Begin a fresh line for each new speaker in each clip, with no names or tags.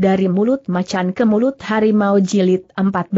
Dari mulut macan ke mulut harimau jilid 14.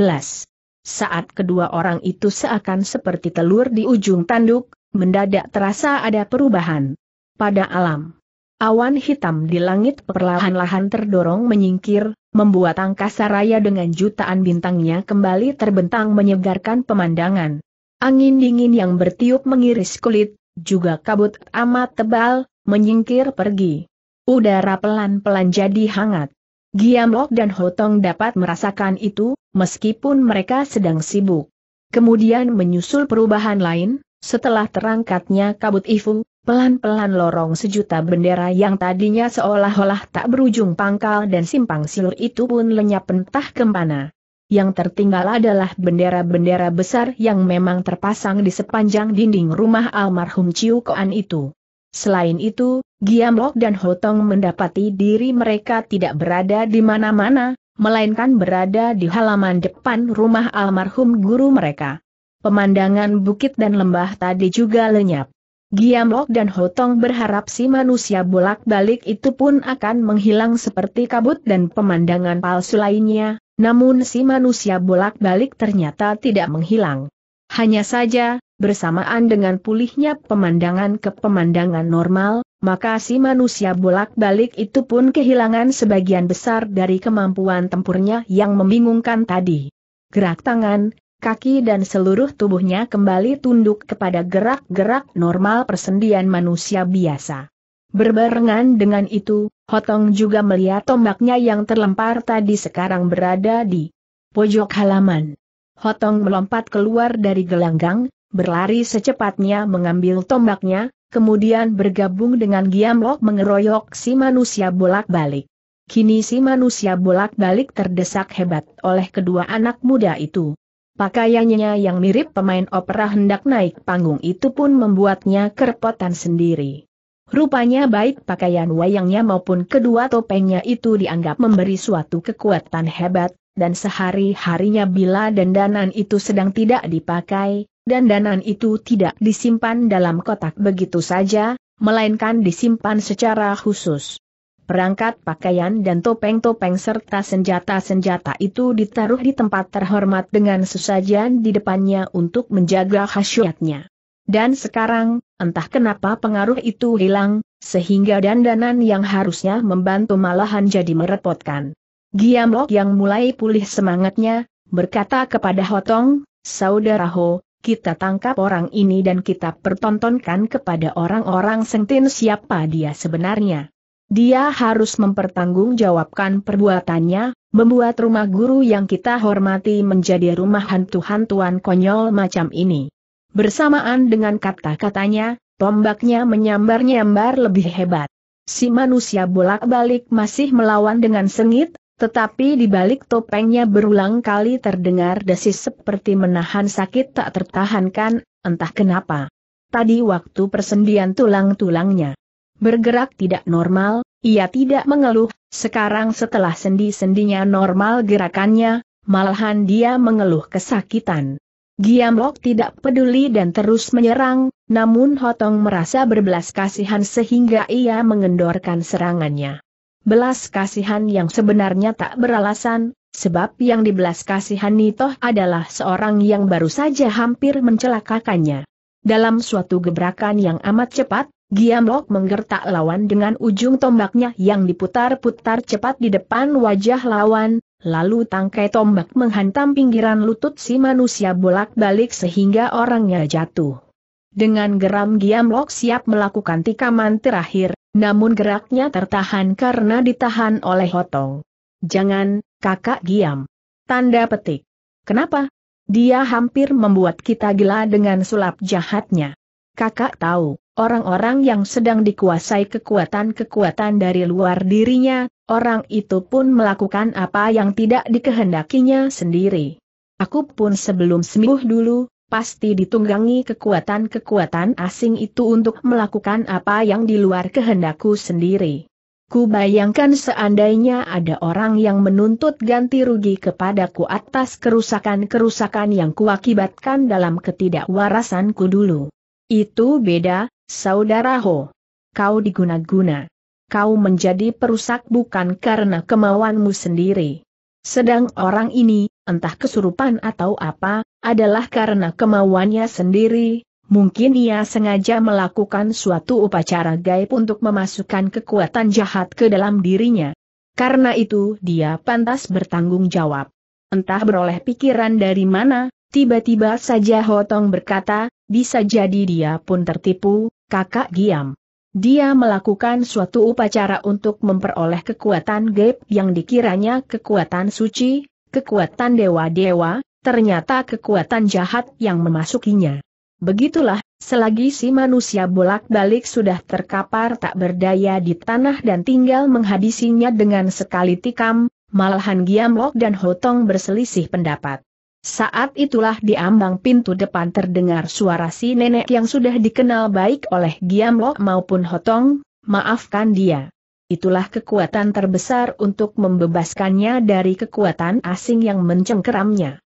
Saat kedua orang itu seakan seperti telur di ujung tanduk, mendadak terasa ada perubahan. Pada alam, awan hitam di langit perlahan-lahan terdorong menyingkir, membuat angkasa raya dengan jutaan bintangnya kembali terbentang menyegarkan pemandangan. Angin dingin yang bertiup mengiris kulit, juga kabut amat tebal, menyingkir pergi. Udara pelan-pelan jadi hangat. Giamok dan Hotong dapat merasakan itu, meskipun mereka sedang sibuk. Kemudian menyusul perubahan lain, setelah terangkatnya kabut Ifu, pelan-pelan lorong sejuta bendera yang tadinya seolah-olah tak berujung pangkal dan simpang siur itu pun lenyap entah kemana. Yang tertinggal adalah bendera-bendera besar yang memang terpasang di sepanjang dinding rumah almarhum Ciu Koan itu. Selain itu, Giamlok dan Hotong mendapati diri mereka tidak berada di mana-mana, melainkan berada di halaman depan rumah almarhum guru mereka. Pemandangan bukit dan lembah tadi juga lenyap. Giamlok dan Hotong berharap si manusia bolak-balik itu pun akan menghilang seperti kabut dan pemandangan palsu lainnya, namun si manusia bolak-balik ternyata tidak menghilang. Hanya saja, bersamaan dengan pulihnya pemandangan ke pemandangan normal, maka si manusia bolak-balik itu pun kehilangan sebagian besar dari kemampuan tempurnya yang membingungkan tadi. Gerak tangan, kaki dan seluruh tubuhnya kembali tunduk kepada gerak-gerak normal persendian manusia biasa. Berbarengan dengan itu, Hotong juga melihat tombaknya yang terlempar tadi sekarang berada di pojok halaman. Hotong melompat keluar dari gelanggang, berlari secepatnya mengambil tombaknya, kemudian bergabung dengan Giamlok mengeroyok si manusia bolak-balik. Kini si manusia bolak-balik terdesak hebat oleh kedua anak muda itu. Pakaiannya yang mirip pemain opera hendak naik panggung itu pun membuatnya kerepotan sendiri. Rupanya baik pakaian wayangnya maupun kedua topengnya itu dianggap memberi suatu kekuatan hebat, dan sehari-harinya bila dandanan itu sedang tidak dipakai, dan dandanan itu tidak disimpan dalam kotak begitu saja, melainkan disimpan secara khusus. Perangkat pakaian dan topeng-topeng serta senjata-senjata itu ditaruh di tempat terhormat dengan sesajian di depannya untuk menjaga khasiatnya. Dan sekarang, entah kenapa pengaruh itu hilang, sehingga dandanan yang harusnya membantu malahan jadi merepotkan. Giamlok yang mulai pulih semangatnya, berkata kepada Hotong, Saudara Ho, kita tangkap orang ini dan kita pertontonkan kepada orang-orang sentin siapa dia sebenarnya. Dia harus mempertanggungjawabkan perbuatannya, membuat rumah guru yang kita hormati menjadi rumah hantu-hantuan konyol macam ini. Bersamaan dengan kata-katanya, tombaknya menyambar-nyambar lebih hebat. Si manusia bolak-balik masih melawan dengan sengit, tetapi di balik topengnya berulang kali terdengar desis seperti menahan sakit tak tertahankan, entah kenapa. Tadi waktu persendian tulang-tulangnya bergerak tidak normal, ia tidak mengeluh, sekarang setelah sendi-sendinya normal gerakannya, malahan dia mengeluh kesakitan. Giamlok tidak peduli dan terus menyerang, namun Hotong merasa berbelas kasihan sehingga ia mengendorkan serangannya belas kasihan yang sebenarnya tak beralasan, sebab yang dibelas kasihan itu adalah seorang yang baru saja hampir mencelakakannya. Dalam suatu gebrakan yang amat cepat, Giamlok menggertak lawan dengan ujung tombaknya yang diputar-putar cepat di depan wajah lawan, lalu tangkai tombak menghantam pinggiran lutut si manusia bolak-balik sehingga orangnya jatuh. Dengan geram Giamlok siap melakukan tikaman terakhir, namun geraknya tertahan karena ditahan oleh Hotong. Jangan, kakak diam. Tanda petik. Kenapa? Dia hampir membuat kita gila dengan sulap jahatnya. Kakak tahu, orang-orang yang sedang dikuasai kekuatan-kekuatan dari luar dirinya, orang itu pun melakukan apa yang tidak dikehendakinya sendiri. Aku pun sebelum sembuh dulu, pasti ditunggangi kekuatan-kekuatan asing itu untuk melakukan apa yang di luar kehendakku sendiri. Ku bayangkan seandainya ada orang yang menuntut ganti rugi kepadaku atas kerusakan-kerusakan yang kuakibatkan dalam ketidakwarasanku dulu. Itu beda, saudara Ho. Kau diguna-guna. Kau menjadi perusak bukan karena kemauanmu sendiri. Sedang orang ini, entah kesurupan atau apa, adalah karena kemauannya sendiri, mungkin ia sengaja melakukan suatu upacara gaib untuk memasukkan kekuatan jahat ke dalam dirinya. Karena itu dia pantas bertanggung jawab. Entah beroleh pikiran dari mana, tiba-tiba saja Hotong berkata, bisa jadi dia pun tertipu, kakak diam. Dia melakukan suatu upacara untuk memperoleh kekuatan gaib yang dikiranya kekuatan suci, kekuatan dewa-dewa, ternyata kekuatan jahat yang memasukinya. Begitulah, selagi si manusia bolak-balik sudah terkapar tak berdaya di tanah dan tinggal menghabisinya dengan sekali tikam, malahan Giamlok dan Hotong berselisih pendapat. Saat itulah di ambang pintu depan terdengar suara si nenek yang sudah dikenal baik oleh Lok maupun Hotong, maafkan dia. Itulah kekuatan terbesar untuk membebaskannya dari kekuatan asing yang mencengkeramnya.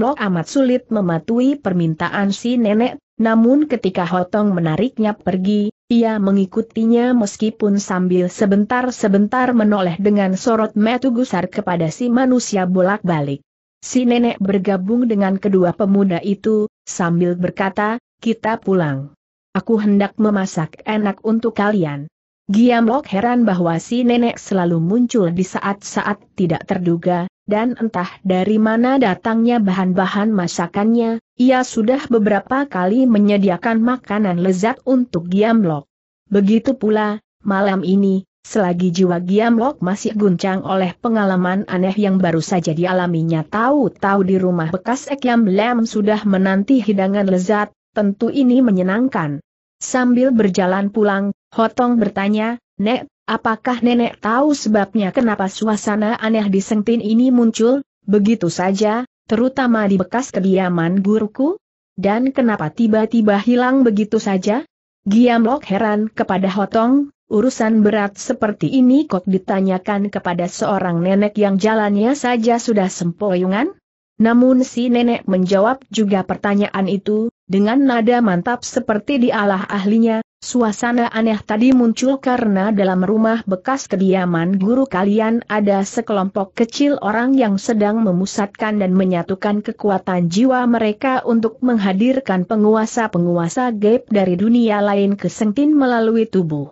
Lok amat sulit mematuhi permintaan si nenek, namun ketika Hotong menariknya pergi, ia mengikutinya meskipun sambil sebentar-sebentar menoleh dengan sorot metu gusar kepada si manusia bolak-balik. Si nenek bergabung dengan kedua pemuda itu, sambil berkata, kita pulang. Aku hendak memasak enak untuk kalian. Giamlok heran bahwa si nenek selalu muncul di saat-saat tidak terduga, dan entah dari mana datangnya bahan-bahan masakannya, ia sudah beberapa kali menyediakan makanan lezat untuk Giamlok. Begitu pula, malam ini, Selagi jiwa Giamlok masih guncang oleh pengalaman aneh yang baru saja dialaminya tahu-tahu di rumah bekas Ekyam Lem sudah menanti hidangan lezat, tentu ini menyenangkan. Sambil berjalan pulang, Hotong bertanya, Nek, apakah nenek tahu sebabnya kenapa suasana aneh di Sengtin ini muncul, begitu saja, terutama di bekas kediaman guruku? Dan kenapa tiba-tiba hilang begitu saja? Giamlok heran kepada Hotong, urusan berat seperti ini kok ditanyakan kepada seorang nenek yang jalannya saja sudah sempoyongan? Namun si nenek menjawab juga pertanyaan itu, dengan nada mantap seperti dialah ahlinya, suasana aneh tadi muncul karena dalam rumah bekas kediaman guru kalian ada sekelompok kecil orang yang sedang memusatkan dan menyatukan kekuatan jiwa mereka untuk menghadirkan penguasa-penguasa gaib dari dunia lain ke Sengtin melalui tubuh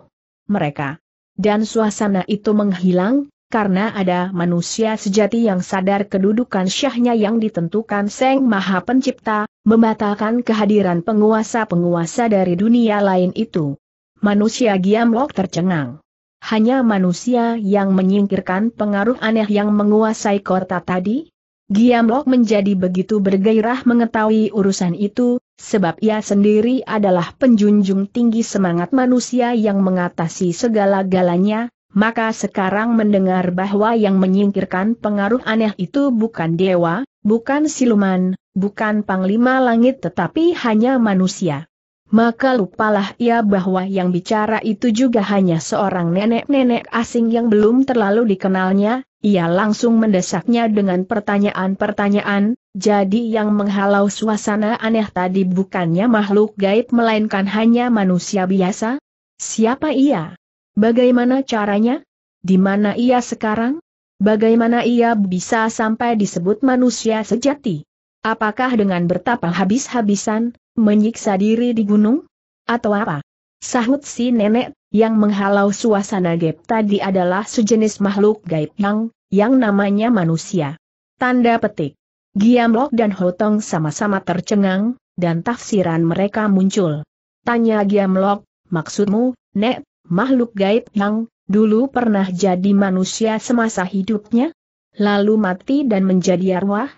mereka. Dan suasana itu menghilang, karena ada manusia sejati yang sadar kedudukan syahnya yang ditentukan Seng Maha Pencipta, membatalkan kehadiran penguasa-penguasa dari dunia lain itu. Manusia Giamlok tercengang. Hanya manusia yang menyingkirkan pengaruh aneh yang menguasai kota tadi? Giamlok menjadi begitu bergairah mengetahui urusan itu, Sebab ia sendiri adalah penjunjung tinggi semangat manusia yang mengatasi segala-galanya, maka sekarang mendengar bahwa yang menyingkirkan pengaruh aneh itu bukan dewa, bukan siluman, bukan panglima langit tetapi hanya manusia. Maka lupalah ia bahwa yang bicara itu juga hanya seorang nenek-nenek asing yang belum terlalu dikenalnya, ia langsung mendesaknya dengan pertanyaan-pertanyaan, jadi yang menghalau suasana aneh tadi bukannya makhluk gaib melainkan hanya manusia biasa? Siapa ia? Bagaimana caranya? Di mana ia sekarang? Bagaimana ia bisa sampai disebut manusia sejati? Apakah dengan bertapa habis-habisan, menyiksa diri di gunung? Atau apa? Sahut si nenek, yang menghalau suasana gaib tadi adalah sejenis makhluk gaib yang, yang namanya manusia. Tanda petik. Giamlok dan Hotong sama-sama tercengang, dan tafsiran mereka muncul. Tanya Giamlok, maksudmu, Nek, makhluk gaib yang dulu pernah jadi manusia semasa hidupnya? Lalu mati dan menjadi arwah?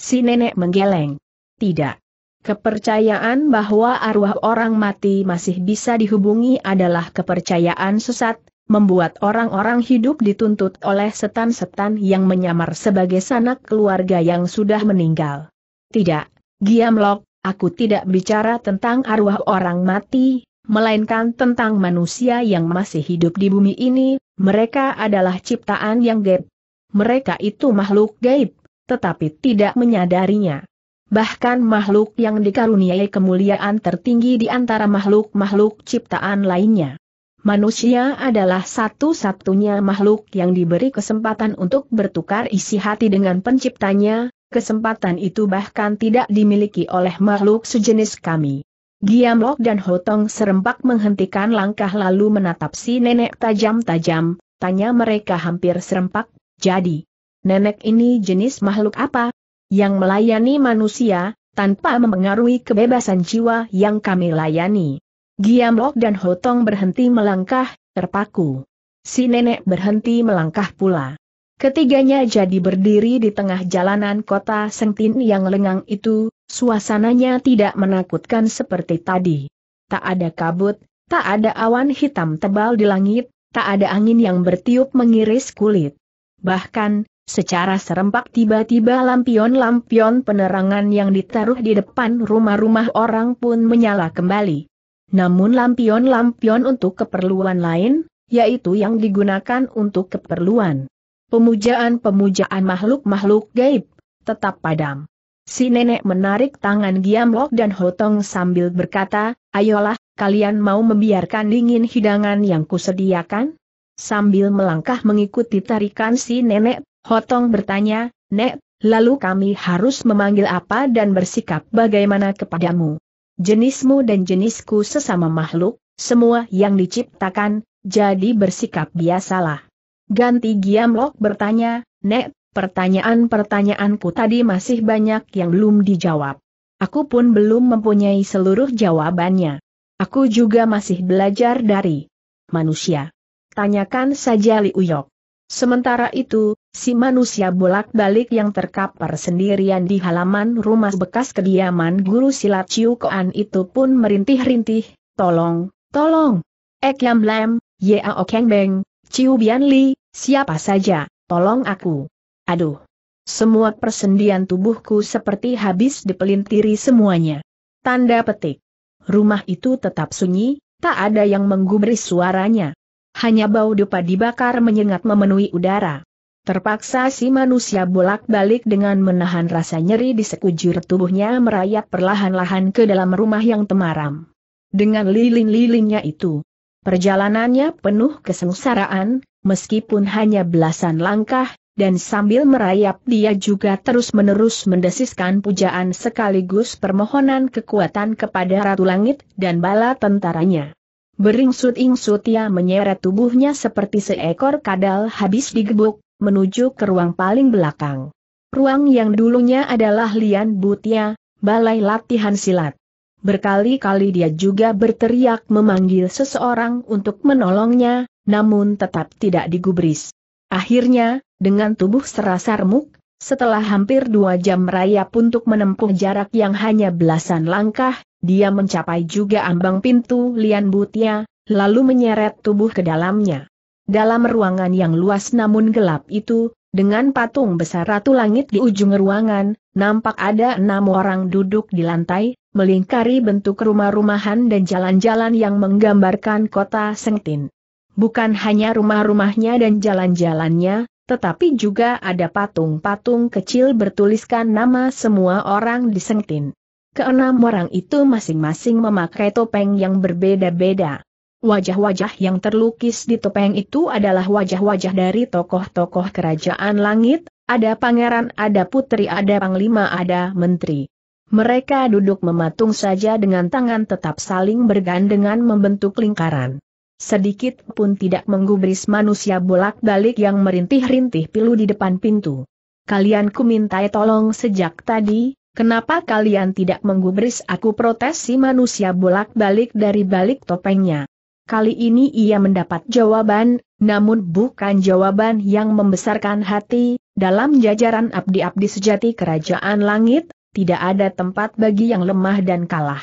Si nenek menggeleng. Tidak. Kepercayaan bahwa arwah orang mati masih bisa dihubungi adalah kepercayaan sesat, membuat orang-orang hidup dituntut oleh setan-setan yang menyamar sebagai sanak keluarga yang sudah meninggal. Tidak, Giamlok, aku tidak bicara tentang arwah orang mati, melainkan tentang manusia yang masih hidup di bumi ini, mereka adalah ciptaan yang gaib. Mereka itu makhluk gaib, tetapi tidak menyadarinya. Bahkan makhluk yang dikaruniai kemuliaan tertinggi di antara makhluk-makhluk ciptaan lainnya manusia adalah satu-satunya makhluk yang diberi kesempatan untuk bertukar isi hati dengan penciptanya, kesempatan itu bahkan tidak dimiliki oleh makhluk sejenis kami. Giamlok dan Hotong serempak menghentikan langkah lalu menatap si nenek tajam-tajam, tanya mereka hampir serempak, jadi, nenek ini jenis makhluk apa? Yang melayani manusia, tanpa mempengaruhi kebebasan jiwa yang kami layani. Giam Lok dan Hotong berhenti melangkah, terpaku. Si nenek berhenti melangkah pula. Ketiganya jadi berdiri di tengah jalanan kota Sengtin yang lengang itu, suasananya tidak menakutkan seperti tadi. Tak ada kabut, tak ada awan hitam tebal di langit, tak ada angin yang bertiup mengiris kulit. Bahkan, Secara serempak tiba-tiba lampion-lampion penerangan yang ditaruh di depan rumah-rumah orang pun menyala kembali. Namun lampion-lampion untuk keperluan lain, yaitu yang digunakan untuk keperluan pemujaan-pemujaan makhluk-makhluk gaib, tetap padam. Si nenek menarik tangan Giamlok dan Hotong sambil berkata, ayolah, kalian mau membiarkan dingin hidangan yang kusediakan? Sambil melangkah mengikuti tarikan si nenek, Hotong bertanya, Nek, lalu kami harus memanggil apa dan bersikap bagaimana kepadamu? jenismu dan jenisku sesama makhluk, semua yang diciptakan, jadi bersikap biasalah. Ganti Giamlok bertanya, Nek, pertanyaan-pertanyaanku tadi masih banyak yang belum dijawab. Aku pun belum mempunyai seluruh jawabannya. Aku juga masih belajar dari manusia. Tanyakan saja Li Uyok. Sementara itu, si manusia bolak-balik yang terkapar sendirian di halaman rumah bekas kediaman guru silat Ciu Koan itu pun merintih-rintih, tolong, tolong. Ek Yam Lam, Yao Keng Beng, Ciu Bian Li, siapa saja, tolong aku. Aduh. Semua persendian tubuhku seperti habis dipelintiri semuanya. Tanda petik. Rumah itu tetap sunyi, tak ada yang menggubris suaranya. Hanya bau dupa dibakar menyengat memenuhi udara. Terpaksa si manusia bolak-balik dengan menahan rasa nyeri di sekujur tubuhnya merayap perlahan-lahan ke dalam rumah yang temaram. Dengan lilin-lilinnya itu, perjalanannya penuh kesengsaraan, meskipun hanya belasan langkah, dan sambil merayap dia juga terus-menerus mendesiskan pujaan sekaligus permohonan kekuatan kepada Ratu Langit dan bala tentaranya. Beringsut-ingsut ia menyeret tubuhnya seperti seekor kadal habis digebuk, menuju ke ruang paling belakang. Ruang yang dulunya adalah Lian Butia, Balai Latihan Silat. Berkali-kali dia juga berteriak memanggil seseorang untuk menolongnya, namun tetap tidak digubris. Akhirnya, dengan tubuh serasa remuk, setelah hampir dua jam merayap untuk menempuh jarak yang hanya belasan langkah, dia mencapai juga ambang pintu Lian Butia, lalu menyeret tubuh ke dalamnya. Dalam ruangan yang luas namun gelap itu, dengan patung besar ratu langit di ujung ruangan, nampak ada enam orang duduk di lantai, melingkari bentuk rumah-rumahan dan jalan-jalan yang menggambarkan kota Sengtin. Bukan hanya rumah-rumahnya dan jalan-jalannya, tetapi juga ada patung-patung kecil bertuliskan nama semua orang di Sengtin. Keenam orang itu masing-masing memakai topeng yang berbeda-beda. Wajah-wajah yang terlukis di topeng itu adalah wajah-wajah dari tokoh-tokoh kerajaan langit, ada pangeran, ada putri, ada panglima, ada menteri. Mereka duduk mematung saja dengan tangan tetap saling bergandengan membentuk lingkaran. Sedikit pun tidak menggubris manusia bolak-balik yang merintih-rintih pilu di depan pintu. Kalian ku tolong sejak tadi, Kenapa kalian tidak menggubris aku protes si manusia bolak-balik dari balik topengnya? Kali ini ia mendapat jawaban, namun bukan jawaban yang membesarkan hati, dalam jajaran abdi-abdi sejati kerajaan langit, tidak ada tempat bagi yang lemah dan kalah.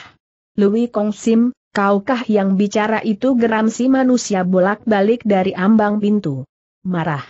Lui Kong Sim, kaukah yang bicara itu geram si manusia bolak-balik dari ambang pintu. Marah.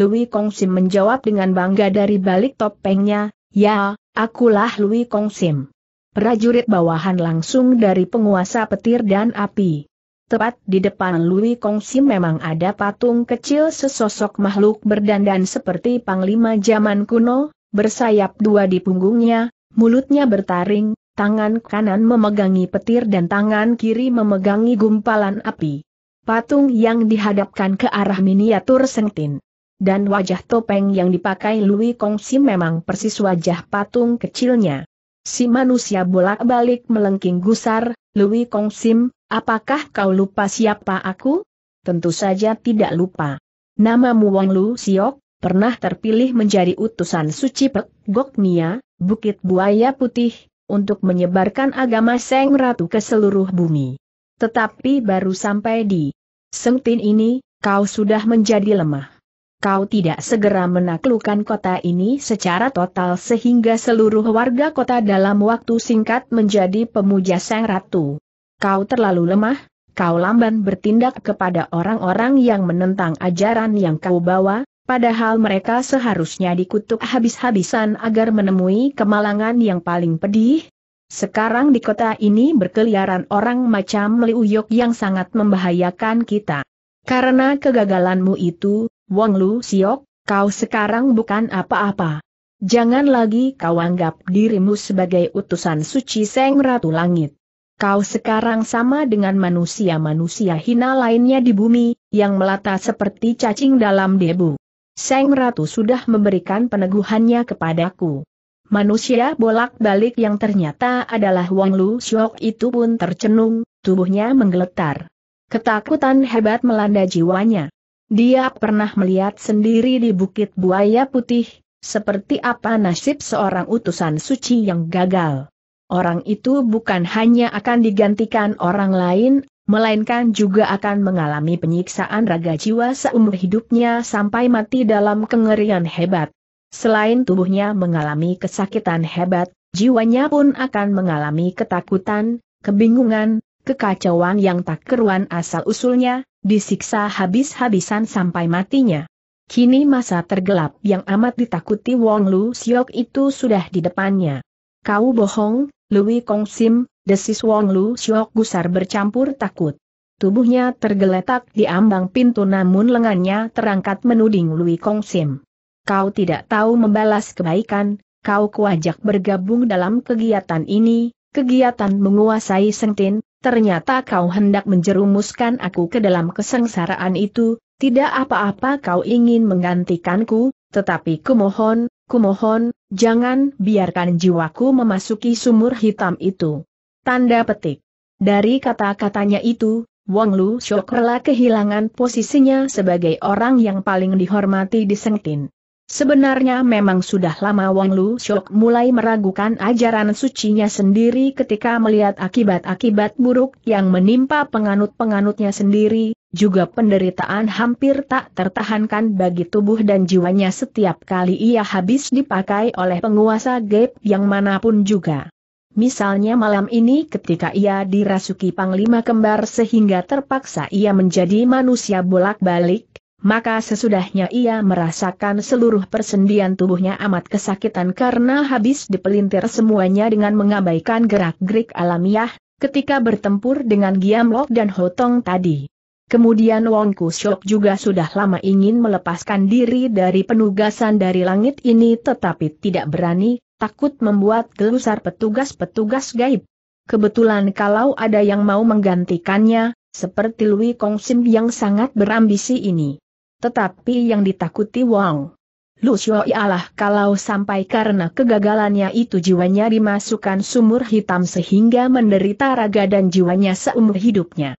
Lui Kong Sim menjawab dengan bangga dari balik topengnya, ya, akulah Kong Sim, Prajurit bawahan langsung dari penguasa petir dan api. Tepat di depan Lui Kong Sim memang ada patung kecil sesosok makhluk berdandan seperti panglima zaman kuno, bersayap dua di punggungnya, mulutnya bertaring, tangan kanan memegangi petir dan tangan kiri memegangi gumpalan api. Patung yang dihadapkan ke arah miniatur sentin. Dan wajah topeng yang dipakai Lui Kong Sim memang persis wajah patung kecilnya. Si manusia bolak-balik melengking gusar, Lui Kong Sim. Apakah kau lupa siapa aku? Tentu saja tidak lupa. Namamu Wong Lu Siok, pernah terpilih menjadi utusan suci Pek Goknia, Bukit Buaya Putih, untuk menyebarkan agama Seng Ratu ke seluruh bumi. Tetapi baru sampai di Sengtin ini, kau sudah menjadi lemah. Kau tidak segera menaklukkan kota ini secara total sehingga seluruh warga kota dalam waktu singkat menjadi pemuja Seng Ratu. Kau terlalu lemah, kau lamban bertindak kepada orang-orang yang menentang ajaran yang kau bawa, padahal mereka seharusnya dikutuk habis-habisan agar menemui kemalangan yang paling pedih. Sekarang di kota ini berkeliaran orang macam Liu yang sangat membahayakan kita. Karena kegagalanmu itu, Wong Lu Siok, kau sekarang bukan apa-apa. Jangan lagi kau anggap dirimu sebagai utusan suci Seng Ratu Langit. Kau sekarang sama dengan manusia-manusia hina lainnya di bumi, yang melata seperti cacing dalam debu. Seng Ratu sudah memberikan peneguhannya kepadaku. Manusia bolak-balik yang ternyata adalah Wang Lu Shok itu pun tercenung, tubuhnya menggeletar. Ketakutan hebat melanda jiwanya. Dia pernah melihat sendiri di Bukit Buaya Putih, seperti apa nasib seorang utusan suci yang gagal orang itu bukan hanya akan digantikan orang lain, melainkan juga akan mengalami penyiksaan raga jiwa seumur hidupnya sampai mati dalam kengerian hebat. Selain tubuhnya mengalami kesakitan hebat, jiwanya pun akan mengalami ketakutan, kebingungan, kekacauan yang tak keruan asal-usulnya, disiksa habis-habisan sampai matinya. Kini masa tergelap yang amat ditakuti Wong Lu Siok itu sudah di depannya. Kau bohong, Lui Kong Sim, desis Wong Lu Siok gusar bercampur takut. Tubuhnya tergeletak di ambang pintu namun lengannya terangkat menuding Lui Kong Sim. Kau tidak tahu membalas kebaikan, kau kuajak bergabung dalam kegiatan ini, kegiatan menguasai sentin, ternyata kau hendak menjerumuskan aku ke dalam kesengsaraan itu, tidak apa-apa kau ingin menggantikanku, tetapi kumohon, kumohon, jangan biarkan jiwaku memasuki sumur hitam itu. Tanda petik. Dari kata-katanya itu, Wang Lu Shok rela kehilangan posisinya sebagai orang yang paling dihormati di Sengtin. Sebenarnya memang sudah lama Wang Lu Shok mulai meragukan ajaran sucinya sendiri ketika melihat akibat-akibat buruk yang menimpa penganut-penganutnya sendiri, juga penderitaan hampir tak tertahankan bagi tubuh dan jiwanya setiap kali ia habis dipakai oleh penguasa gap yang manapun juga. Misalnya malam ini ketika ia dirasuki panglima kembar sehingga terpaksa ia menjadi manusia bolak-balik, maka sesudahnya ia merasakan seluruh persendian tubuhnya amat kesakitan karena habis dipelintir semuanya dengan mengabaikan gerak-gerik alamiah, ketika bertempur dengan Giamlok dan Hotong tadi. Kemudian Wong Kusyok juga sudah lama ingin melepaskan diri dari penugasan dari langit ini tetapi tidak berani, takut membuat gelusar petugas-petugas gaib. Kebetulan kalau ada yang mau menggantikannya, seperti Lui Kong Sim yang sangat berambisi ini. Tetapi yang ditakuti Wang Lucio ialah kalau sampai karena kegagalannya itu jiwanya dimasukkan sumur hitam sehingga menderita raga dan jiwanya seumur hidupnya.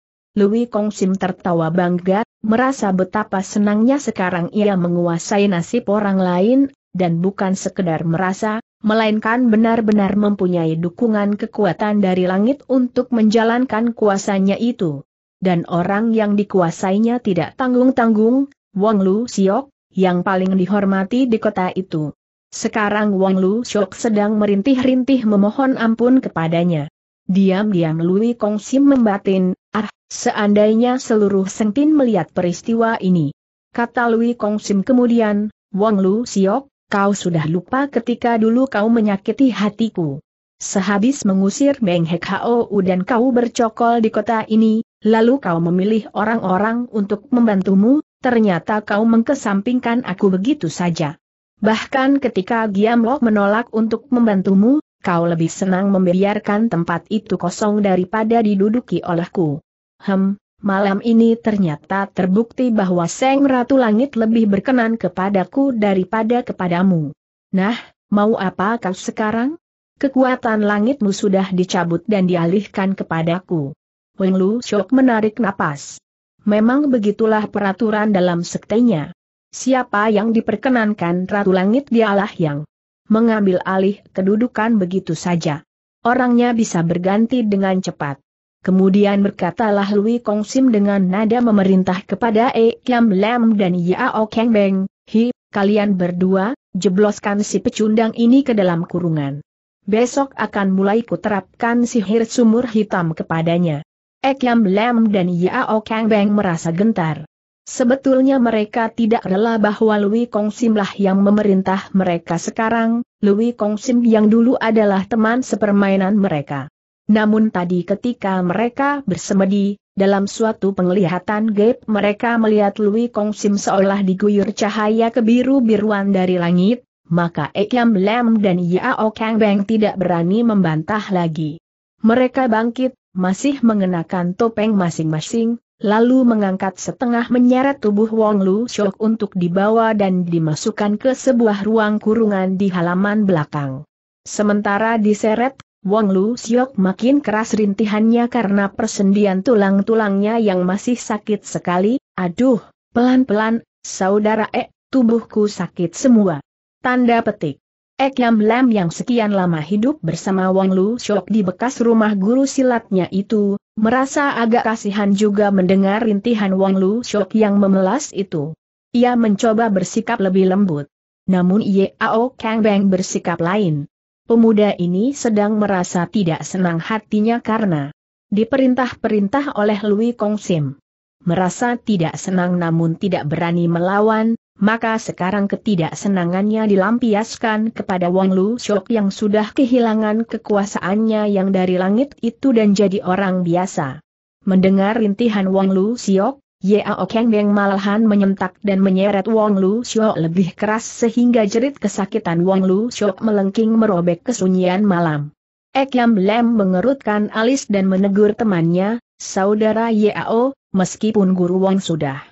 Kong Sim tertawa bangga, merasa betapa senangnya sekarang ia menguasai nasib orang lain, dan bukan sekedar merasa, melainkan benar-benar mempunyai dukungan kekuatan dari langit untuk menjalankan kuasanya itu. Dan orang yang dikuasainya tidak tanggung-tanggung, Wong Lu Siok, yang paling dihormati di kota itu. Sekarang Wong Lu Siok sedang merintih-rintih memohon ampun kepadanya. Diam-diam Lui Kong Sim membatin, ah, seandainya seluruh Sengtin melihat peristiwa ini. Kata Lui Kong Sim kemudian, Wong Lu Siok, kau sudah lupa ketika dulu kau menyakiti hatiku. Sehabis mengusir Meng Hek Hou dan kau bercokol di kota ini, lalu kau memilih orang-orang untuk membantumu, ternyata kau mengkesampingkan aku begitu saja. Bahkan ketika Giamlok menolak untuk membantumu, kau lebih senang membiarkan tempat itu kosong daripada diduduki olehku. Hem, malam ini ternyata terbukti bahwa Seng Ratu Langit lebih berkenan kepadaku daripada kepadamu. Nah, mau apa kau sekarang? Kekuatan langitmu sudah dicabut dan dialihkan kepadaku. Wenglu syok menarik napas. Memang begitulah peraturan dalam sektenya. Siapa yang diperkenankan Ratu Langit dialah yang mengambil alih kedudukan begitu saja. Orangnya bisa berganti dengan cepat. Kemudian berkatalah Lui Kong Sim dengan nada memerintah kepada E Kiam Lam dan Yao Keng Beng, Hi, kalian berdua, jebloskan si pecundang ini ke dalam kurungan. Besok akan mulai kuterapkan sihir sumur hitam kepadanya. Ekyam Lam dan Yao Kang Beng merasa gentar. Sebetulnya mereka tidak rela bahwa Lui Kong Simlah yang memerintah mereka sekarang, Lui Kong Sim yang dulu adalah teman sepermainan mereka. Namun tadi ketika mereka bersemedi, dalam suatu penglihatan gaib mereka melihat Lui Kong Sim seolah diguyur cahaya kebiru-biruan dari langit, maka Ekyam Lam dan Yao Kang Beng tidak berani membantah lagi. Mereka bangkit, masih mengenakan topeng masing-masing, lalu mengangkat setengah menyeret tubuh Wong Lu Shok untuk dibawa dan dimasukkan ke sebuah ruang kurungan di halaman belakang. Sementara diseret, Wong Lu Shok makin keras rintihannya karena persendian tulang-tulangnya yang masih sakit sekali, aduh, pelan-pelan, saudara E, tubuhku sakit semua. Tanda petik. Ek Yam Lam yang sekian lama hidup bersama Wang Lu Shok di bekas rumah guru silatnya itu, merasa agak kasihan juga mendengar rintihan Wang Lu Shok yang memelas itu. Ia mencoba bersikap lebih lembut. Namun Ao Kang Beng bersikap lain. Pemuda ini sedang merasa tidak senang hatinya karena diperintah-perintah oleh Lui Kong Sim. Merasa tidak senang namun tidak berani melawan, maka sekarang ketidaksenangannya dilampiaskan kepada Wang Lu Shok yang sudah kehilangan kekuasaannya yang dari langit itu dan jadi orang biasa. Mendengar rintihan Wang Lu Shok, Yao Kang Beng malahan menyentak dan menyeret Wong Lu Shok lebih keras sehingga jerit kesakitan Wong Lu Shok melengking merobek kesunyian malam. Ek Yam Lem mengerutkan alis dan menegur temannya, saudara Yao, meskipun guru Wong sudah.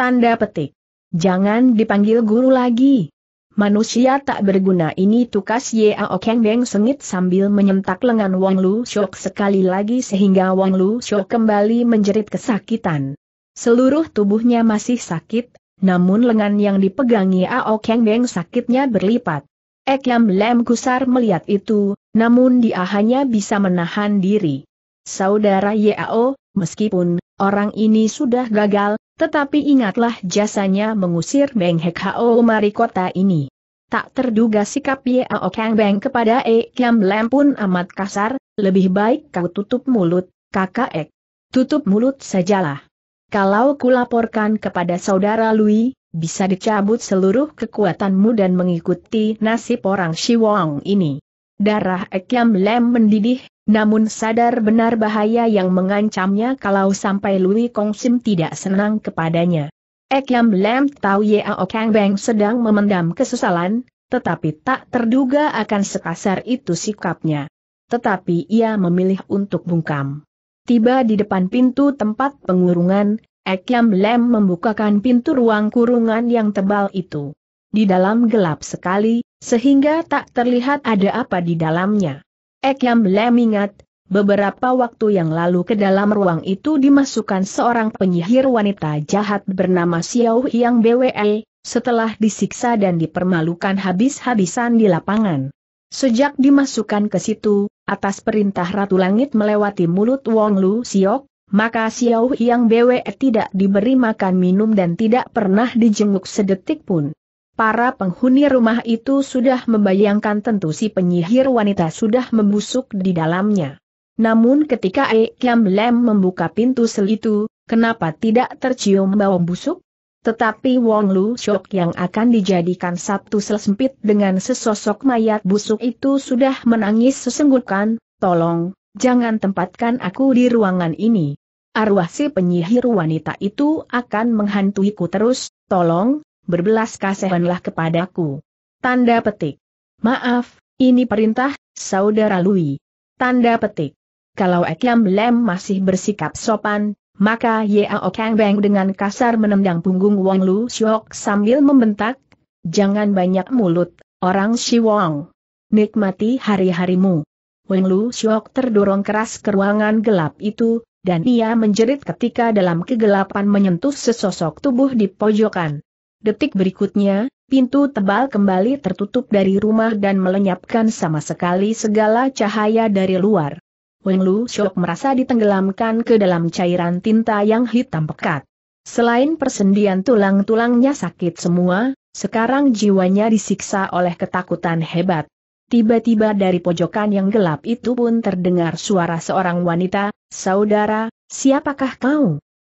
Tanda petik. Jangan dipanggil guru lagi. Manusia tak berguna ini tukas Yao Kang Beng sengit sambil menyentak lengan Wang Lu Shok sekali lagi sehingga Wang Lu Shok kembali menjerit kesakitan. Seluruh tubuhnya masih sakit, namun lengan yang dipegangi Ao Kang Beng sakitnya berlipat. Ekam Lem Kusar melihat itu, namun dia hanya bisa menahan diri. Saudara Yao, meskipun orang ini sudah gagal, tetapi ingatlah jasanya mengusir Beng Hek Hao mari kota ini. Tak terduga sikap Yao Kang Beng kepada E Kiam Lam pun amat kasar, lebih baik kau tutup mulut, kakak Ek. Tutup mulut sajalah. Kalau kulaporkan kepada saudara Lui, bisa dicabut seluruh kekuatanmu dan mengikuti nasib orang Wong ini. Darah Ek Yam Lem mendidih, namun sadar benar bahaya yang mengancamnya kalau sampai Lui Kong Sim tidak senang kepadanya. Ek Yam Lam tahu Yeo Kang Beng sedang memendam kesesalan, tetapi tak terduga akan sekasar itu sikapnya. Tetapi ia memilih untuk bungkam. Tiba di depan pintu tempat pengurungan, Ek Yam Lam membukakan pintu ruang kurungan yang tebal itu. Di dalam gelap sekali, sehingga tak terlihat ada apa di dalamnya. Ekyam Lemingat, beberapa waktu yang lalu ke dalam ruang itu dimasukkan seorang penyihir wanita jahat bernama Xiao Yang BWE, setelah disiksa dan dipermalukan habis-habisan di lapangan. Sejak dimasukkan ke situ, atas perintah Ratu Langit melewati mulut Wong Lu Siok, maka Xiao Yang BWE tidak diberi makan minum dan tidak pernah dijenguk sedetik pun. Para penghuni rumah itu sudah membayangkan tentu si penyihir wanita sudah membusuk di dalamnya. Namun ketika Ekiam Lem membuka pintu sel itu, kenapa tidak tercium bau busuk? Tetapi Wong Lu Shok yang akan dijadikan satu sel sempit dengan sesosok mayat busuk itu sudah menangis sesenggukan, tolong, jangan tempatkan aku di ruangan ini. Arwah si penyihir wanita itu akan menghantuiku terus, tolong, berbelas kasihanlah kepadaku. Tanda petik. Maaf, ini perintah, Saudara Lui. Tanda petik. Kalau Ekiam Lem masih bersikap sopan, maka Yao Kang Beng dengan kasar menendang punggung Wang Lu Siok sambil membentak, Jangan banyak mulut, orang Si Wong. Nikmati hari-harimu. Wang Lu Siok terdorong keras ke ruangan gelap itu, dan ia menjerit ketika dalam kegelapan menyentuh sesosok tubuh di pojokan. Detik berikutnya, pintu tebal kembali tertutup dari rumah dan melenyapkan sama sekali segala cahaya dari luar. Wen Lu Shok merasa ditenggelamkan ke dalam cairan tinta yang hitam pekat. Selain persendian tulang-tulangnya sakit semua, sekarang jiwanya disiksa oleh ketakutan hebat. Tiba-tiba dari pojokan yang gelap itu pun terdengar suara seorang wanita, Saudara, siapakah kau?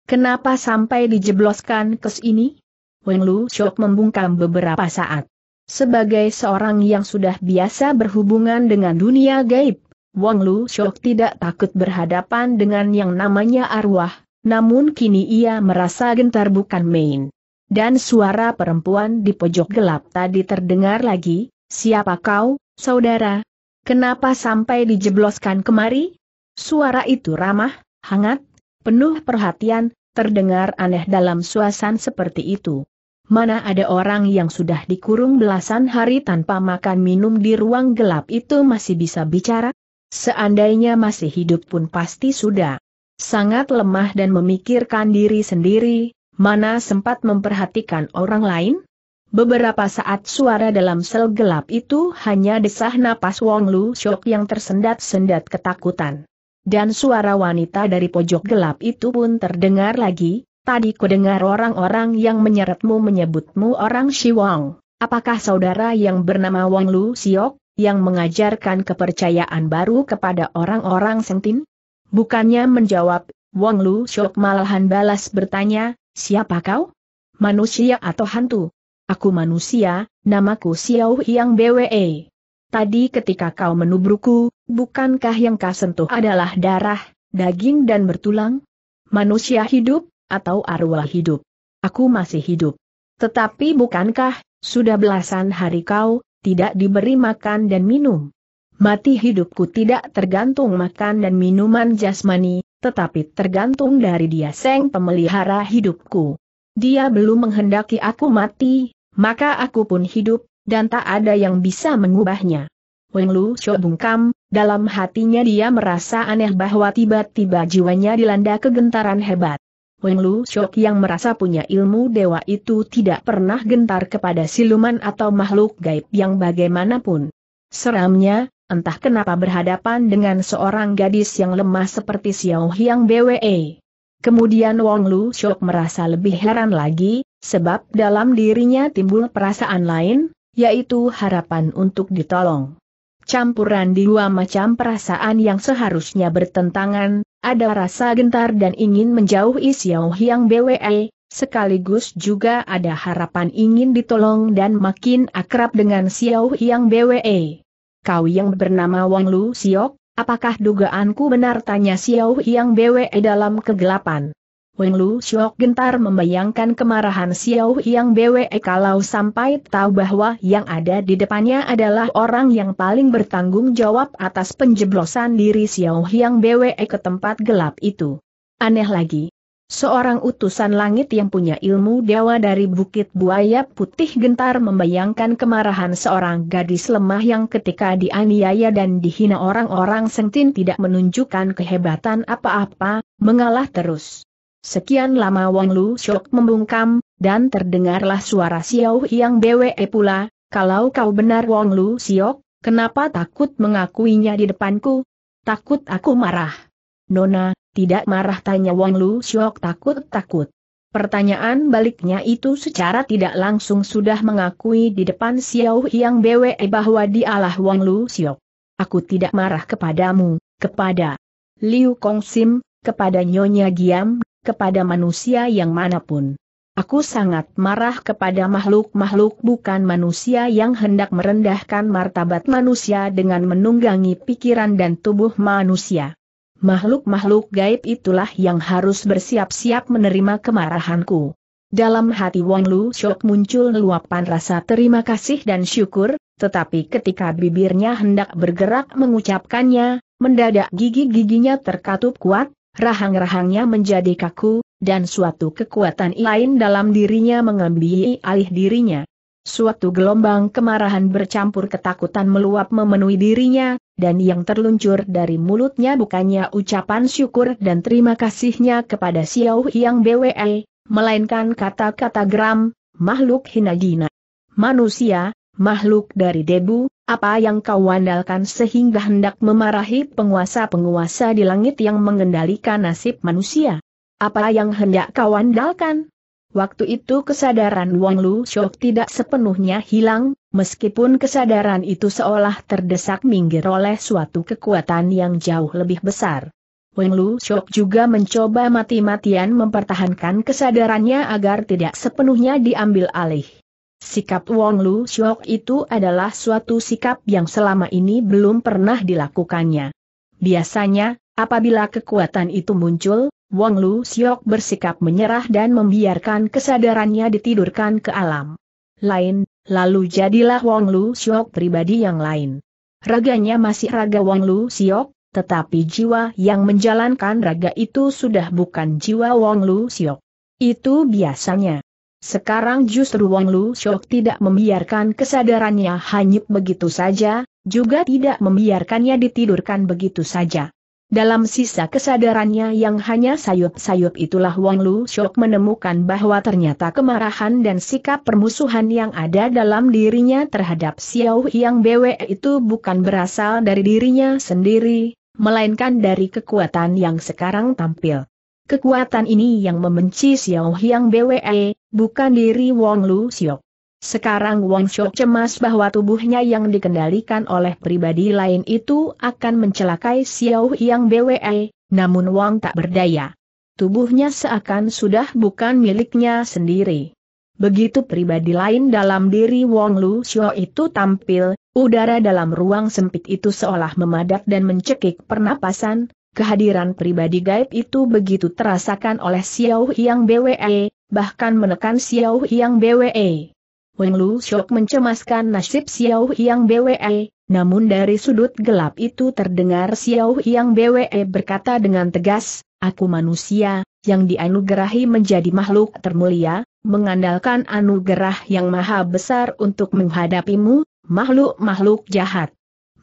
Kenapa sampai dijebloskan ke sini? Weng Lu Chok membungkam beberapa saat. Sebagai seorang yang sudah biasa berhubungan dengan dunia gaib, Wang Lu Chok tidak takut berhadapan dengan yang namanya arwah, namun kini ia merasa gentar bukan main. Dan suara perempuan di pojok gelap tadi terdengar lagi, siapa kau, saudara? Kenapa sampai dijebloskan kemari? Suara itu ramah, hangat, penuh perhatian, terdengar aneh dalam suasana seperti itu mana ada orang yang sudah dikurung belasan hari tanpa makan minum di ruang gelap itu masih bisa bicara? Seandainya masih hidup pun pasti sudah sangat lemah dan memikirkan diri sendiri, mana sempat memperhatikan orang lain? Beberapa saat suara dalam sel gelap itu hanya desah napas Wong Lu Shok yang tersendat-sendat ketakutan. Dan suara wanita dari pojok gelap itu pun terdengar lagi, Tadi dengar orang-orang yang menyeretmu menyebutmu orang Wang. Apakah saudara yang bernama Wang Lu Siok, yang mengajarkan kepercayaan baru kepada orang-orang Sentin? Bukannya menjawab, Wang Lu Siok malahan balas bertanya, siapa kau? Manusia atau hantu? Aku manusia, namaku Xiao Yang BWE. Tadi ketika kau menubruku, bukankah yang kau sentuh adalah darah, daging dan bertulang? Manusia hidup, atau arwah hidup. Aku masih hidup. Tetapi bukankah, sudah belasan hari kau, tidak diberi makan dan minum? Mati hidupku tidak tergantung makan dan minuman jasmani, tetapi tergantung dari dia seng pemelihara hidupku. Dia belum menghendaki aku mati, maka aku pun hidup, dan tak ada yang bisa mengubahnya. Weng Lu Cho bungkam, dalam hatinya dia merasa aneh bahwa tiba-tiba jiwanya dilanda kegentaran hebat. Wen Lu Shok yang merasa punya ilmu dewa itu tidak pernah gentar kepada siluman atau makhluk gaib yang bagaimanapun. Seramnya, entah kenapa berhadapan dengan seorang gadis yang lemah seperti Xiao Hyang BWE. Kemudian Wong Lu Shok merasa lebih heran lagi, sebab dalam dirinya timbul perasaan lain, yaitu harapan untuk ditolong. Campuran di dua macam perasaan yang seharusnya bertentangan, ada rasa gentar dan ingin menjauhi Xiao Hyang BWE, sekaligus juga ada harapan ingin ditolong dan makin akrab dengan Xiao Hyang BWE. Kau yang bernama Wang Lu Siok, apakah dugaanku benar tanya Xiao Hyang BWE dalam kegelapan? Weng Lu Shok gentar membayangkan kemarahan Xiao Yang Bwe kalau sampai tahu bahwa yang ada di depannya adalah orang yang paling bertanggung jawab atas penjeblosan diri Xiao Yang Bwe ke tempat gelap itu. Aneh lagi. Seorang utusan langit yang punya ilmu dewa dari Bukit Buaya Putih gentar membayangkan kemarahan seorang gadis lemah yang ketika dianiaya dan dihina orang-orang sentin tidak menunjukkan kehebatan apa-apa, mengalah terus. Sekian lama Wang Lu Shok membungkam, dan terdengarlah suara Xiao yang BWE pula, kalau kau benar Wang Lu Siok, kenapa takut mengakuinya di depanku? Takut aku marah. Nona, tidak marah tanya Wang Lu Siok takut-takut. Pertanyaan baliknya itu secara tidak langsung sudah mengakui di depan Xiao Yang BWE bahwa dialah Wang Lu Shok. Aku tidak marah kepadamu, kepada Liu Kong Sim, kepada Nyonya Giam, kepada manusia yang manapun. Aku sangat marah kepada makhluk-makhluk bukan manusia yang hendak merendahkan martabat manusia dengan menunggangi pikiran dan tubuh manusia. Makhluk-makhluk gaib itulah yang harus bersiap-siap menerima kemarahanku. Dalam hati Wang Lu Shok muncul luapan rasa terima kasih dan syukur, tetapi ketika bibirnya hendak bergerak mengucapkannya, mendadak gigi-giginya terkatup kuat, Rahang-rahangnya menjadi kaku, dan suatu kekuatan lain dalam dirinya mengambil alih dirinya. Suatu gelombang kemarahan bercampur ketakutan meluap memenuhi dirinya, dan yang terluncur dari mulutnya bukannya ucapan syukur dan terima kasihnya kepada Xiao Yang BWE, melainkan kata-kata geram, makhluk hina gina. Manusia, Makhluk dari debu, apa yang kau wandalkan sehingga hendak memarahi penguasa-penguasa di langit yang mengendalikan nasib manusia? Apa yang hendak kau wandalkan? Waktu itu kesadaran Wang Lu Shok tidak sepenuhnya hilang, meskipun kesadaran itu seolah terdesak minggir oleh suatu kekuatan yang jauh lebih besar. Wang Lu Shok juga mencoba mati-matian mempertahankan kesadarannya agar tidak sepenuhnya diambil alih. Sikap Wong Lu Shok itu adalah suatu sikap yang selama ini belum pernah dilakukannya. Biasanya, apabila kekuatan itu muncul, Wong Lu Shok bersikap menyerah dan membiarkan kesadarannya ditidurkan ke alam lain, lalu jadilah Wong Lu Shok pribadi yang lain. Raganya masih raga Wong Lu Shok, tetapi jiwa yang menjalankan raga itu sudah bukan jiwa Wong Lu Shok. Itu biasanya. Sekarang justru Wong Lu Shok tidak membiarkan kesadarannya hanyut begitu saja, juga tidak membiarkannya ditidurkan begitu saja. Dalam sisa kesadarannya yang hanya sayup-sayup itulah Wong Lu Shok menemukan bahwa ternyata kemarahan dan sikap permusuhan yang ada dalam dirinya terhadap Xiao Yang Bwe itu bukan berasal dari dirinya sendiri, melainkan dari kekuatan yang sekarang tampil. Kekuatan ini yang membenci Xiao Yang Bwe, bukan diri Wong Lu Siok. Sekarang Wong Siok cemas bahwa tubuhnya yang dikendalikan oleh pribadi lain itu akan mencelakai Xiao Yang BWE, namun Wong tak berdaya. Tubuhnya seakan sudah bukan miliknya sendiri. Begitu pribadi lain dalam diri Wong Lu Xiao itu tampil, udara dalam ruang sempit itu seolah memadat dan mencekik pernapasan, Kehadiran pribadi gaib itu begitu terasakan oleh Xiao Yang BWE, bahkan menekan Xiao Yang BWE. Wen Lu Shok mencemaskan nasib Xiao Yang BWE, namun dari sudut gelap itu terdengar Xiao Yang BWE berkata dengan tegas, Aku manusia, yang dianugerahi menjadi makhluk termulia, mengandalkan anugerah yang maha besar untuk menghadapimu, makhluk-makhluk jahat.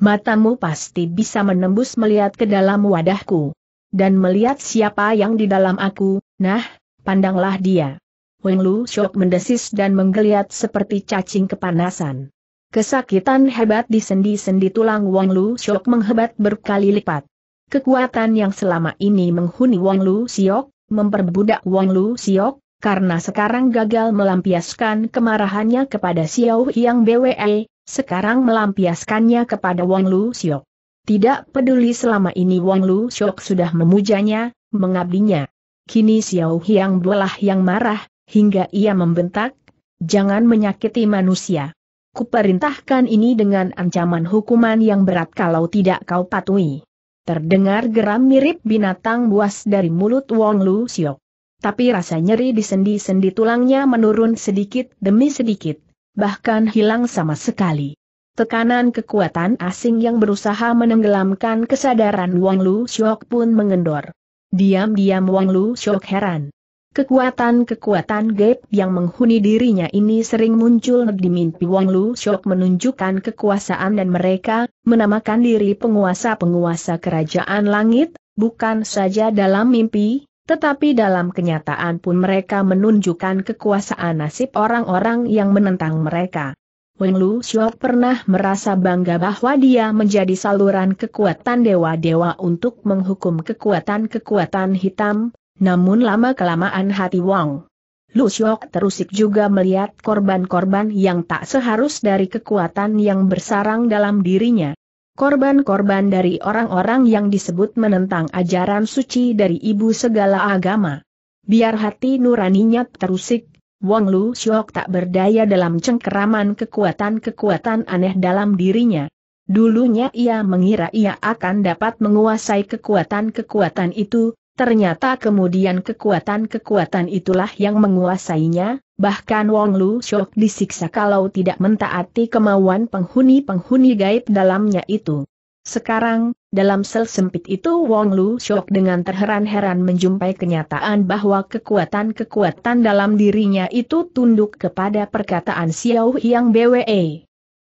Matamu pasti bisa menembus melihat ke dalam wadahku. Dan melihat siapa yang di dalam aku, nah, Pandanglah dia. Weng Lu Shok mendesis dan menggeliat seperti cacing kepanasan. Kesakitan hebat di sendi-sendi tulang Wang Lu Shok menghebat berkali lipat. Kekuatan yang selama ini menghuni Wang Lu Siok, memperbudak Wang Lu Siok, karena sekarang gagal melampiaskan kemarahannya kepada Xiao Yang BWE, sekarang melampiaskannya kepada Wang Lu Siok. Tidak peduli selama ini Wang Lu Siok sudah memujanya, mengabdinya. Kini Xiao Hiang belah yang marah, hingga ia membentak, jangan menyakiti manusia. Kuperintahkan ini dengan ancaman hukuman yang berat kalau tidak kau patuhi. Terdengar geram mirip binatang buas dari mulut Wong Lu Xiao. Tapi rasa nyeri di sendi-sendi tulangnya menurun sedikit demi sedikit, bahkan hilang sama sekali. Tekanan kekuatan asing yang berusaha menenggelamkan kesadaran Wang Lu Xiao pun mengendor. Diam-diam Wang Lu shock heran. Kekuatan-kekuatan gaib yang menghuni dirinya ini sering muncul di mimpi Wang Lu Shok menunjukkan kekuasaan dan mereka, menamakan diri penguasa-penguasa kerajaan langit, bukan saja dalam mimpi, tetapi dalam kenyataan pun mereka menunjukkan kekuasaan nasib orang-orang yang menentang mereka. Wen Lu Xiao pernah merasa bangga bahwa dia menjadi saluran kekuatan dewa-dewa untuk menghukum kekuatan-kekuatan hitam, namun lama-kelamaan hati Wang Lu Xiao terusik juga melihat korban-korban yang tak seharus dari kekuatan yang bersarang dalam dirinya. Korban-korban dari orang-orang yang disebut menentang ajaran suci dari ibu segala agama. Biar hati nuraninya terusik, Wong Lu Shok tak berdaya dalam cengkeraman kekuatan-kekuatan aneh dalam dirinya. Dulunya ia mengira ia akan dapat menguasai kekuatan-kekuatan itu, ternyata kemudian kekuatan-kekuatan itulah yang menguasainya, bahkan Wong Lu Shok disiksa kalau tidak mentaati kemauan penghuni-penghuni gaib dalamnya itu. Sekarang, dalam sel sempit itu Wong Lu shock dengan terheran-heran menjumpai kenyataan bahwa kekuatan-kekuatan dalam dirinya itu tunduk kepada perkataan Xiao Yang BWE.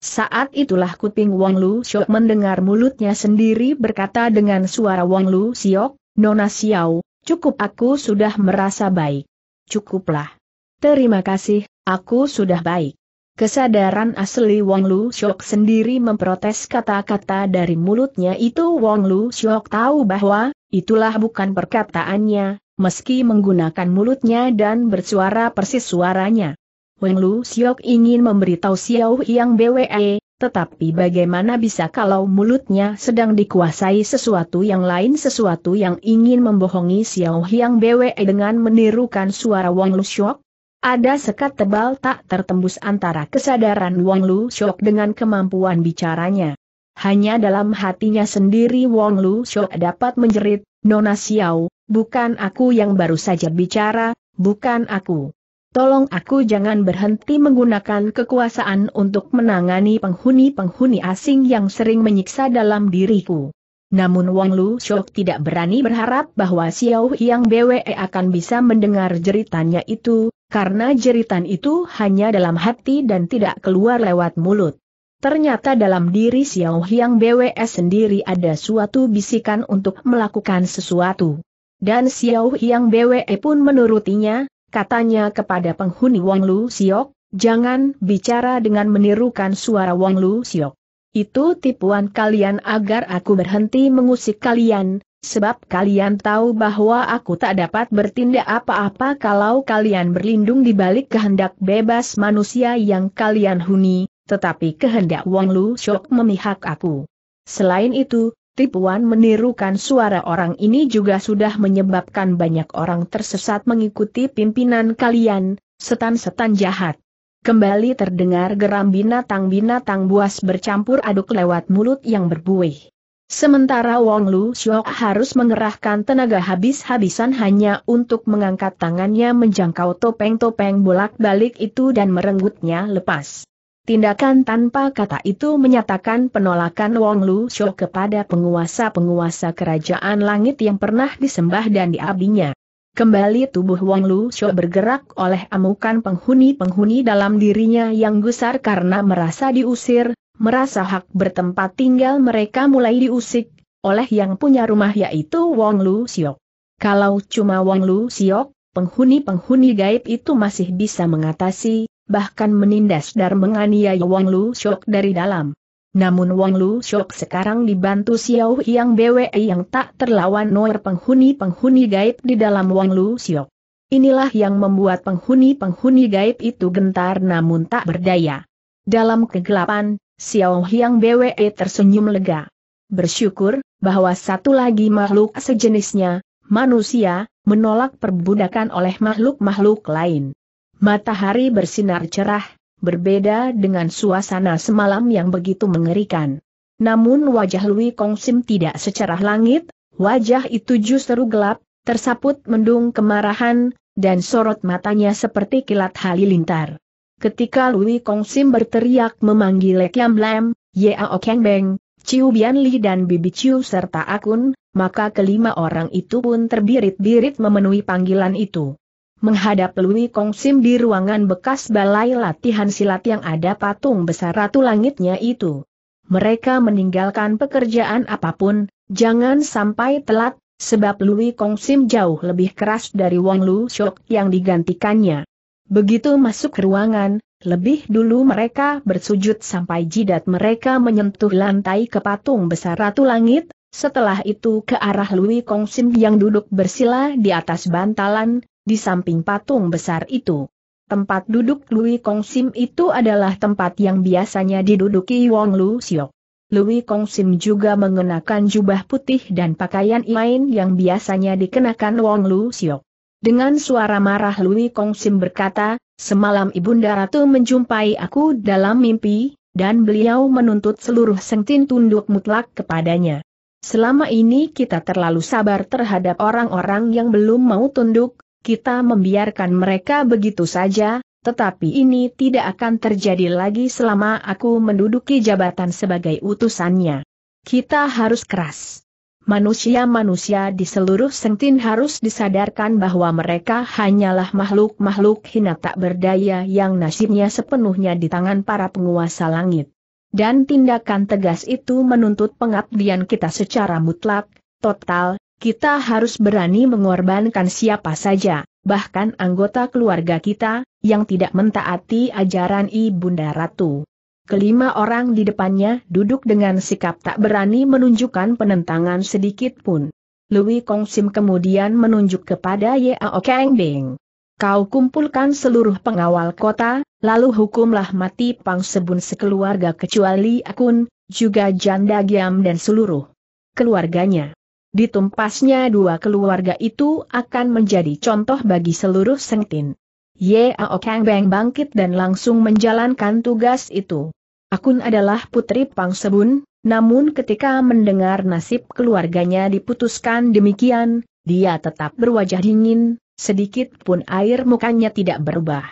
Saat itulah kuping Wong Lu shock mendengar mulutnya sendiri berkata dengan suara Wong Lu Siok, Nona Xiao, cukup aku sudah merasa baik. Cukuplah. Terima kasih, aku sudah baik. Kesadaran asli Wong Lu Shok sendiri memprotes kata-kata dari mulutnya itu Wong Lu Shok tahu bahwa, itulah bukan perkataannya, meski menggunakan mulutnya dan bersuara persis suaranya. Wong Lu Shok ingin memberitahu Xiao Yang BWE, tetapi bagaimana bisa kalau mulutnya sedang dikuasai sesuatu yang lain sesuatu yang ingin membohongi Xiao Yang BWE dengan menirukan suara Wong Lu Shok? Ada sekat tebal tak tertembus antara kesadaran Wong Lu Shok dengan kemampuan bicaranya. Hanya dalam hatinya sendiri Wong Lu Shok dapat menjerit, Nona Xiao, bukan aku yang baru saja bicara, bukan aku. Tolong aku jangan berhenti menggunakan kekuasaan untuk menangani penghuni-penghuni asing yang sering menyiksa dalam diriku. Namun Wang Lu Shok tidak berani berharap bahwa Xiao Yang Bwe akan bisa mendengar jeritannya itu, karena jeritan itu hanya dalam hati dan tidak keluar lewat mulut. Ternyata dalam diri Xiao Hyang BWS sendiri ada suatu bisikan untuk melakukan sesuatu. Dan Xiao Hyang BWE pun menurutinya, katanya kepada penghuni Wang Lu Siok, jangan bicara dengan menirukan suara Wang Lu Siok. Itu tipuan kalian agar aku berhenti mengusik kalian, Sebab kalian tahu bahwa aku tak dapat bertindak apa-apa kalau kalian berlindung di balik kehendak bebas manusia yang kalian huni, tetapi kehendak Wang Lu Shok memihak aku. Selain itu, tipuan menirukan suara orang ini juga sudah menyebabkan banyak orang tersesat mengikuti pimpinan kalian, setan-setan jahat. Kembali terdengar geram binatang-binatang buas bercampur aduk lewat mulut yang berbuih. Sementara Wong Lu Xiao harus mengerahkan tenaga habis-habisan hanya untuk mengangkat tangannya menjangkau topeng-topeng bolak-balik itu dan merenggutnya lepas. Tindakan tanpa kata itu menyatakan penolakan Wong Lu Xiao kepada penguasa-penguasa kerajaan langit yang pernah disembah dan diabdinya. Kembali tubuh Wong Lu Xiao bergerak oleh amukan penghuni-penghuni dalam dirinya yang gusar karena merasa diusir, merasa hak bertempat tinggal mereka mulai diusik, oleh yang punya rumah yaitu Wong Lu Siok. Kalau cuma Wong Lu Siok, penghuni-penghuni gaib itu masih bisa mengatasi, bahkan menindas dan menganiaya Wong Lu Siok dari dalam. Namun Wong Lu Siok sekarang dibantu Xiao yang BWE yang tak terlawan nor penghuni-penghuni gaib di dalam Wong Lu Siok. Inilah yang membuat penghuni-penghuni gaib itu gentar namun tak berdaya. Dalam kegelapan, Xiao Hyang BWE tersenyum lega. Bersyukur, bahwa satu lagi makhluk sejenisnya, manusia, menolak perbudakan oleh makhluk-makhluk lain. Matahari bersinar cerah, berbeda dengan suasana semalam yang begitu mengerikan. Namun wajah Lui Kong Sim tidak secerah langit, wajah itu justru gelap, tersaput mendung kemarahan, dan sorot matanya seperti kilat halilintar. Ketika Lui Kong Sim berteriak memanggil Kiam Lam, Yeo Keng Beng, Chiu Bian Li dan Bibi Chiu serta Akun, maka kelima orang itu pun terbirit-birit memenuhi panggilan itu. Menghadap Lui Kong Sim di ruangan bekas balai latihan silat yang ada patung besar ratu langitnya itu. Mereka meninggalkan pekerjaan apapun, jangan sampai telat, sebab Lui Kong Sim jauh lebih keras dari Wang Lu Shok yang digantikannya. Begitu masuk ke ruangan, lebih dulu mereka bersujud sampai jidat mereka menyentuh lantai ke patung besar Ratu Langit, setelah itu ke arah Lui Kong Sim yang duduk bersila di atas bantalan, di samping patung besar itu. Tempat duduk Lui Kong Sim itu adalah tempat yang biasanya diduduki Wong Lu Siok. Lui Kong Sim juga mengenakan jubah putih dan pakaian lain yang biasanya dikenakan Wong Lu Siok. Dengan suara marah Lui Kong Sim berkata, semalam Ibunda Ratu menjumpai aku dalam mimpi, dan beliau menuntut seluruh sengtin tunduk mutlak kepadanya. Selama ini kita terlalu sabar terhadap orang-orang yang belum mau tunduk, kita membiarkan mereka begitu saja, tetapi ini tidak akan terjadi lagi selama aku menduduki jabatan sebagai utusannya. Kita harus keras. Manusia-manusia di seluruh sentin harus disadarkan bahwa mereka hanyalah makhluk-makhluk hina tak berdaya yang nasibnya sepenuhnya di tangan para penguasa langit. Dan tindakan tegas itu menuntut pengabdian kita secara mutlak, total, kita harus berani mengorbankan siapa saja, bahkan anggota keluarga kita, yang tidak mentaati ajaran Ibunda Ratu. Kelima orang di depannya duduk dengan sikap tak berani menunjukkan penentangan sedikit pun. Louis Kong Sim kemudian menunjuk kepada Yao Kang Bing. Kau kumpulkan seluruh pengawal kota, lalu hukumlah mati Pang Sebun sekeluarga kecuali Akun, juga Janda Giam dan seluruh keluarganya. Ditumpasnya dua keluarga itu akan menjadi contoh bagi seluruh Sengtin. Ye Yao Kang Beng bangkit dan langsung menjalankan tugas itu. Akun adalah putri Pang Sebun, namun ketika mendengar nasib keluarganya diputuskan demikian, dia tetap berwajah dingin, sedikit pun air mukanya tidak berubah.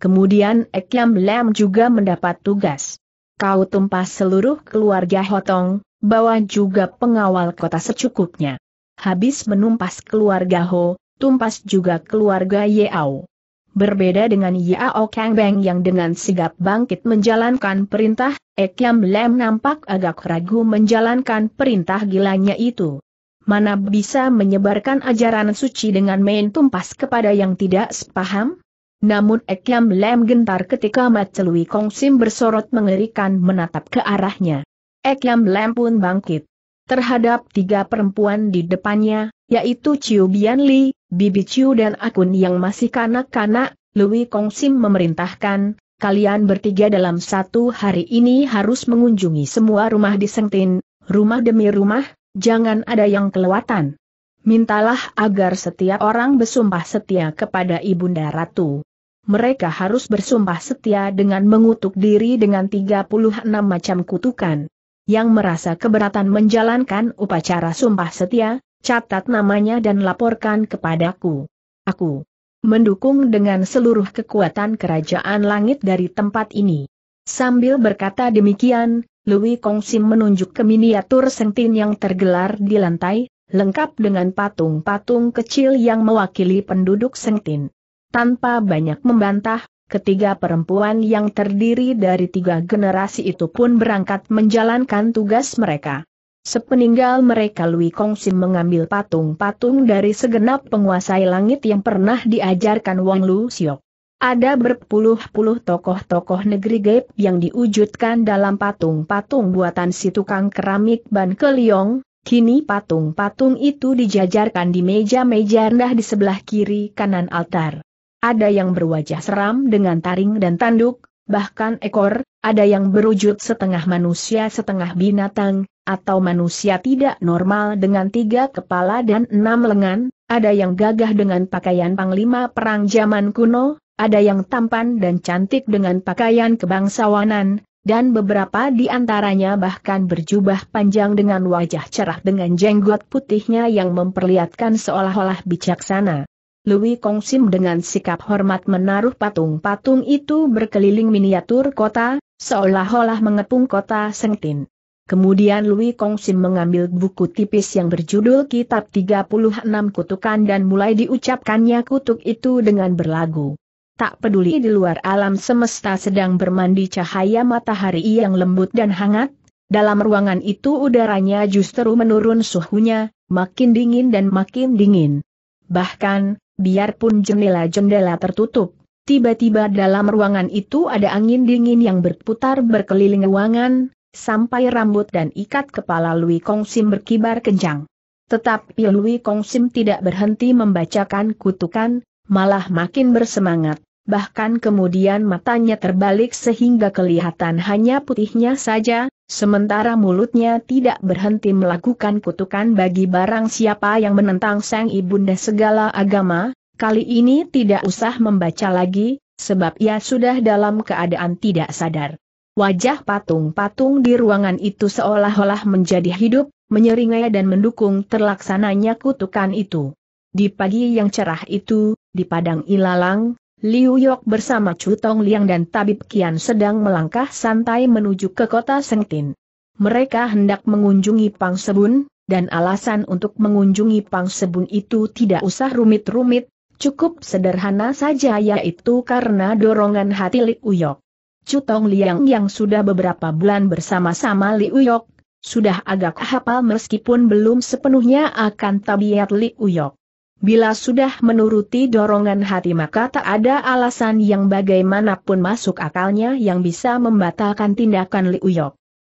Kemudian Ekyam Lam juga mendapat tugas. Kau tumpas seluruh keluarga Hotong, bawa juga pengawal kota secukupnya. Habis menumpas keluarga Ho, tumpas juga keluarga Yeau. Berbeda dengan Yao Kang Beng yang dengan sigap bangkit menjalankan perintah, Ekiam Lem nampak agak ragu menjalankan perintah gilanya itu. Mana bisa menyebarkan ajaran suci dengan main tumpas kepada yang tidak sepaham? Namun Ekiam Lem gentar ketika Mat Celui Kong Sim bersorot mengerikan menatap ke arahnya. Ekiam Lem pun bangkit. Terhadap tiga perempuan di depannya, yaitu Chiu Bian Li, Bibi Chiu dan Akun yang masih kanak-kanak, Lui Sim memerintahkan, kalian bertiga dalam satu hari ini harus mengunjungi semua rumah di Sengtin, rumah demi rumah, jangan ada yang kelewatan. Mintalah agar setiap orang bersumpah setia kepada Ibunda Ratu. Mereka harus bersumpah setia dengan mengutuk diri dengan 36 macam kutukan. Yang merasa keberatan menjalankan upacara sumpah setia, catat namanya dan laporkan kepadaku. Aku mendukung dengan seluruh kekuatan kerajaan langit dari tempat ini. Sambil berkata demikian, Louis Kongsim menunjuk ke miniatur sentin yang tergelar di lantai, lengkap dengan patung-patung kecil yang mewakili penduduk sentin. Tanpa banyak membantah, ketiga perempuan yang terdiri dari tiga generasi itu pun berangkat menjalankan tugas mereka. Sepeninggal mereka Lui Kong Sim mengambil patung-patung dari segenap penguasai langit yang pernah diajarkan Wang Lu Siok. Ada berpuluh-puluh tokoh-tokoh negeri gaib yang diwujudkan dalam patung-patung buatan si tukang keramik Ban Keliong, kini patung-patung itu dijajarkan di meja-meja rendah di sebelah kiri kanan altar. Ada yang berwajah seram dengan taring dan tanduk, bahkan ekor, ada yang berwujud setengah manusia setengah binatang, atau manusia tidak normal dengan tiga kepala dan enam lengan, ada yang gagah dengan pakaian panglima perang zaman kuno, ada yang tampan dan cantik dengan pakaian kebangsawanan, dan beberapa di antaranya bahkan berjubah panjang dengan wajah cerah dengan jenggot putihnya yang memperlihatkan seolah-olah bijaksana. Louis Kongsim dengan sikap hormat menaruh patung-patung itu berkeliling miniatur kota, seolah-olah mengepung kota Sengtin. Kemudian Louis Kongsim mengambil buku tipis yang berjudul Kitab 36 Kutukan dan mulai diucapkannya kutuk itu dengan berlagu. Tak peduli di luar alam semesta sedang bermandi cahaya matahari yang lembut dan hangat, dalam ruangan itu udaranya justru menurun suhunya, makin dingin dan makin dingin. Bahkan, biarpun jendela-jendela tertutup. Tiba-tiba dalam ruangan itu ada angin dingin yang berputar berkeliling ruangan, sampai rambut dan ikat kepala Lui Kong Sim berkibar kencang. Tetapi Lui Kong Sim tidak berhenti membacakan kutukan, malah makin bersemangat bahkan kemudian matanya terbalik sehingga kelihatan hanya putihnya saja, sementara mulutnya tidak berhenti melakukan kutukan bagi barang siapa yang menentang sang ibunda segala agama, kali ini tidak usah membaca lagi, sebab ia sudah dalam keadaan tidak sadar. Wajah patung-patung di ruangan itu seolah-olah menjadi hidup, menyeringai dan mendukung terlaksananya kutukan itu. Di pagi yang cerah itu, di padang ilalang, Liu Yok bersama Chu Tong Liang dan Tabib Kian sedang melangkah santai menuju ke kota Sengtin. Mereka hendak mengunjungi Pang Sebun, dan alasan untuk mengunjungi Pang Sebun itu tidak usah rumit-rumit, cukup sederhana saja yaitu karena dorongan hati Liu Yok. Chu Tong Liang yang sudah beberapa bulan bersama-sama Liu Yok, sudah agak hafal meskipun belum sepenuhnya akan tabiat Liu Yok. Bila sudah menuruti dorongan hati maka tak ada alasan yang bagaimanapun masuk akalnya yang bisa membatalkan tindakan Liu Yok.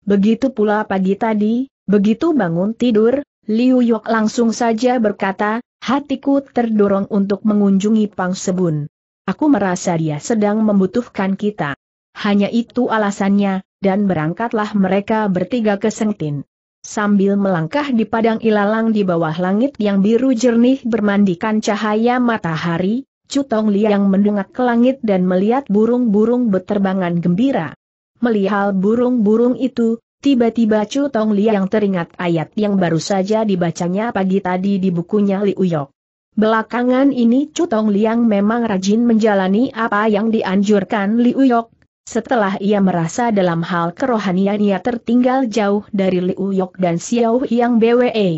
Begitu pula pagi tadi, begitu bangun tidur, Liu Yok langsung saja berkata, hatiku terdorong untuk mengunjungi Pang Sebun. Aku merasa dia sedang membutuhkan kita. Hanya itu alasannya, dan berangkatlah mereka bertiga ke Sengtin sambil melangkah di padang ilalang di bawah langit yang biru jernih bermandikan cahaya matahari, Cutong Liang mendungak ke langit dan melihat burung-burung berterbangan gembira. Melihat burung-burung itu, tiba-tiba Cutong Liang teringat ayat yang baru saja dibacanya pagi tadi di bukunya Li Uyok. Belakangan ini Cutong Liang memang rajin menjalani apa yang dianjurkan Li Uyok, setelah ia merasa dalam hal kerohanian ia tertinggal jauh dari Liu Yok dan Xiao Yang BWE.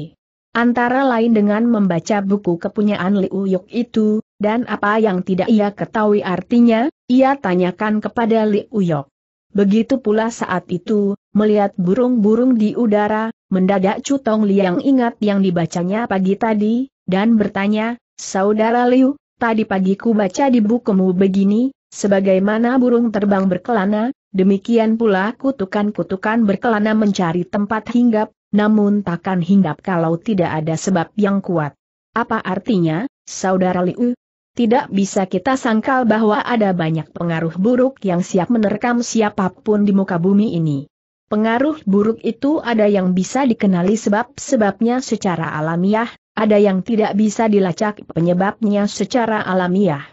Antara lain dengan membaca buku kepunyaan Liu Yok itu, dan apa yang tidak ia ketahui artinya, ia tanyakan kepada Liu Yok. Begitu pula saat itu, melihat burung-burung di udara, mendadak Cutong Liang ingat yang dibacanya pagi tadi, dan bertanya, Saudara Liu, tadi pagiku baca di bukumu begini, Sebagaimana burung terbang berkelana, demikian pula kutukan-kutukan berkelana mencari tempat hinggap, namun takkan hinggap kalau tidak ada sebab yang kuat. Apa artinya, Saudara Liu? Tidak bisa kita sangkal bahwa ada banyak pengaruh buruk yang siap menerkam siapapun di muka bumi ini. Pengaruh buruk itu ada yang bisa dikenali sebab-sebabnya secara alamiah, ada yang tidak bisa dilacak penyebabnya secara alamiah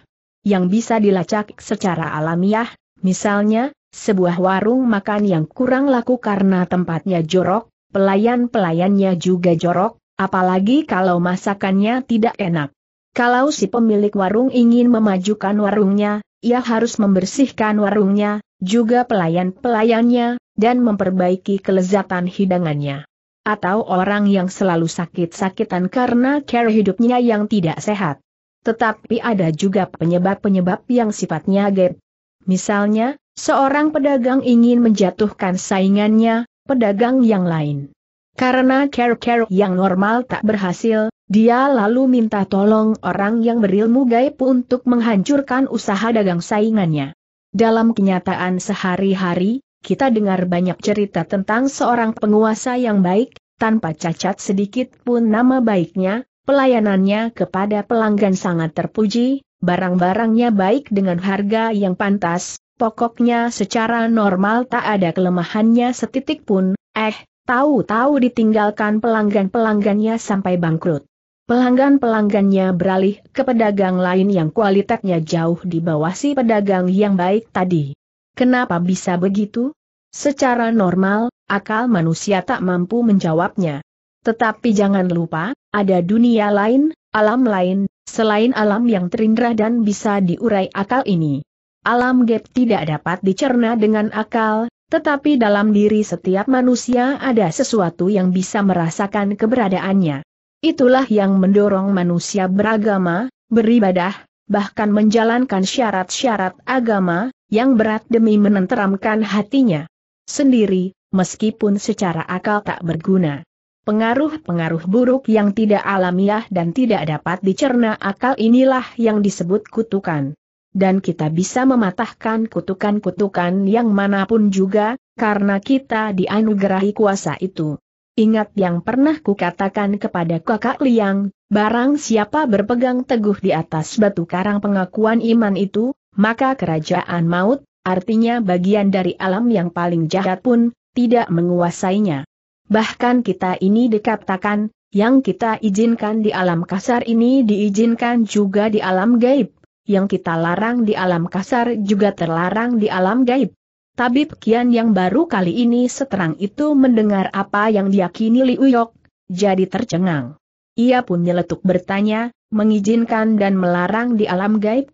yang bisa dilacak secara alamiah, misalnya, sebuah warung makan yang kurang laku karena tempatnya jorok, pelayan-pelayannya juga jorok, apalagi kalau masakannya tidak enak. Kalau si pemilik warung ingin memajukan warungnya, ia harus membersihkan warungnya, juga pelayan-pelayannya, dan memperbaiki kelezatan hidangannya. Atau orang yang selalu sakit-sakitan karena cara hidupnya yang tidak sehat. Tetapi ada juga penyebab-penyebab yang sifatnya gap. Misalnya, seorang pedagang ingin menjatuhkan saingannya, pedagang yang lain. Karena care-care yang normal tak berhasil, dia lalu minta tolong orang yang berilmu gaib untuk menghancurkan usaha dagang saingannya. Dalam kenyataan sehari-hari, kita dengar banyak cerita tentang seorang penguasa yang baik, tanpa cacat sedikit pun nama baiknya, Pelayanannya kepada pelanggan sangat terpuji, barang-barangnya baik dengan harga yang pantas, pokoknya secara normal tak ada kelemahannya setitik pun, eh, tahu-tahu ditinggalkan pelanggan-pelanggannya sampai bangkrut. Pelanggan-pelanggannya beralih ke pedagang lain yang kualitasnya jauh di bawah si pedagang yang baik tadi. Kenapa bisa begitu? Secara normal, akal manusia tak mampu menjawabnya. Tetapi jangan lupa, ada dunia lain, alam lain, selain alam yang terindra dan bisa diurai akal ini. Alam gap tidak dapat dicerna dengan akal, tetapi dalam diri setiap manusia ada sesuatu yang bisa merasakan keberadaannya. Itulah yang mendorong manusia beragama, beribadah, bahkan menjalankan syarat-syarat agama, yang berat demi menenteramkan hatinya sendiri, meskipun secara akal tak berguna. Pengaruh-pengaruh buruk yang tidak alamiah dan tidak dapat dicerna akal inilah yang disebut kutukan. Dan kita bisa mematahkan kutukan-kutukan yang manapun juga, karena kita dianugerahi kuasa itu. Ingat yang pernah kukatakan kepada kakak Liang, barang siapa berpegang teguh di atas batu karang pengakuan iman itu, maka kerajaan maut, artinya bagian dari alam yang paling jahat pun, tidak menguasainya bahkan kita ini dikatakan, yang kita izinkan di alam kasar ini diizinkan juga di alam gaib, yang kita larang di alam kasar juga terlarang di alam gaib. Tabib Kian yang baru kali ini seterang itu mendengar apa yang diyakini Liuyok, jadi tercengang. Ia pun nyeletuk bertanya, mengizinkan dan melarang di alam gaib?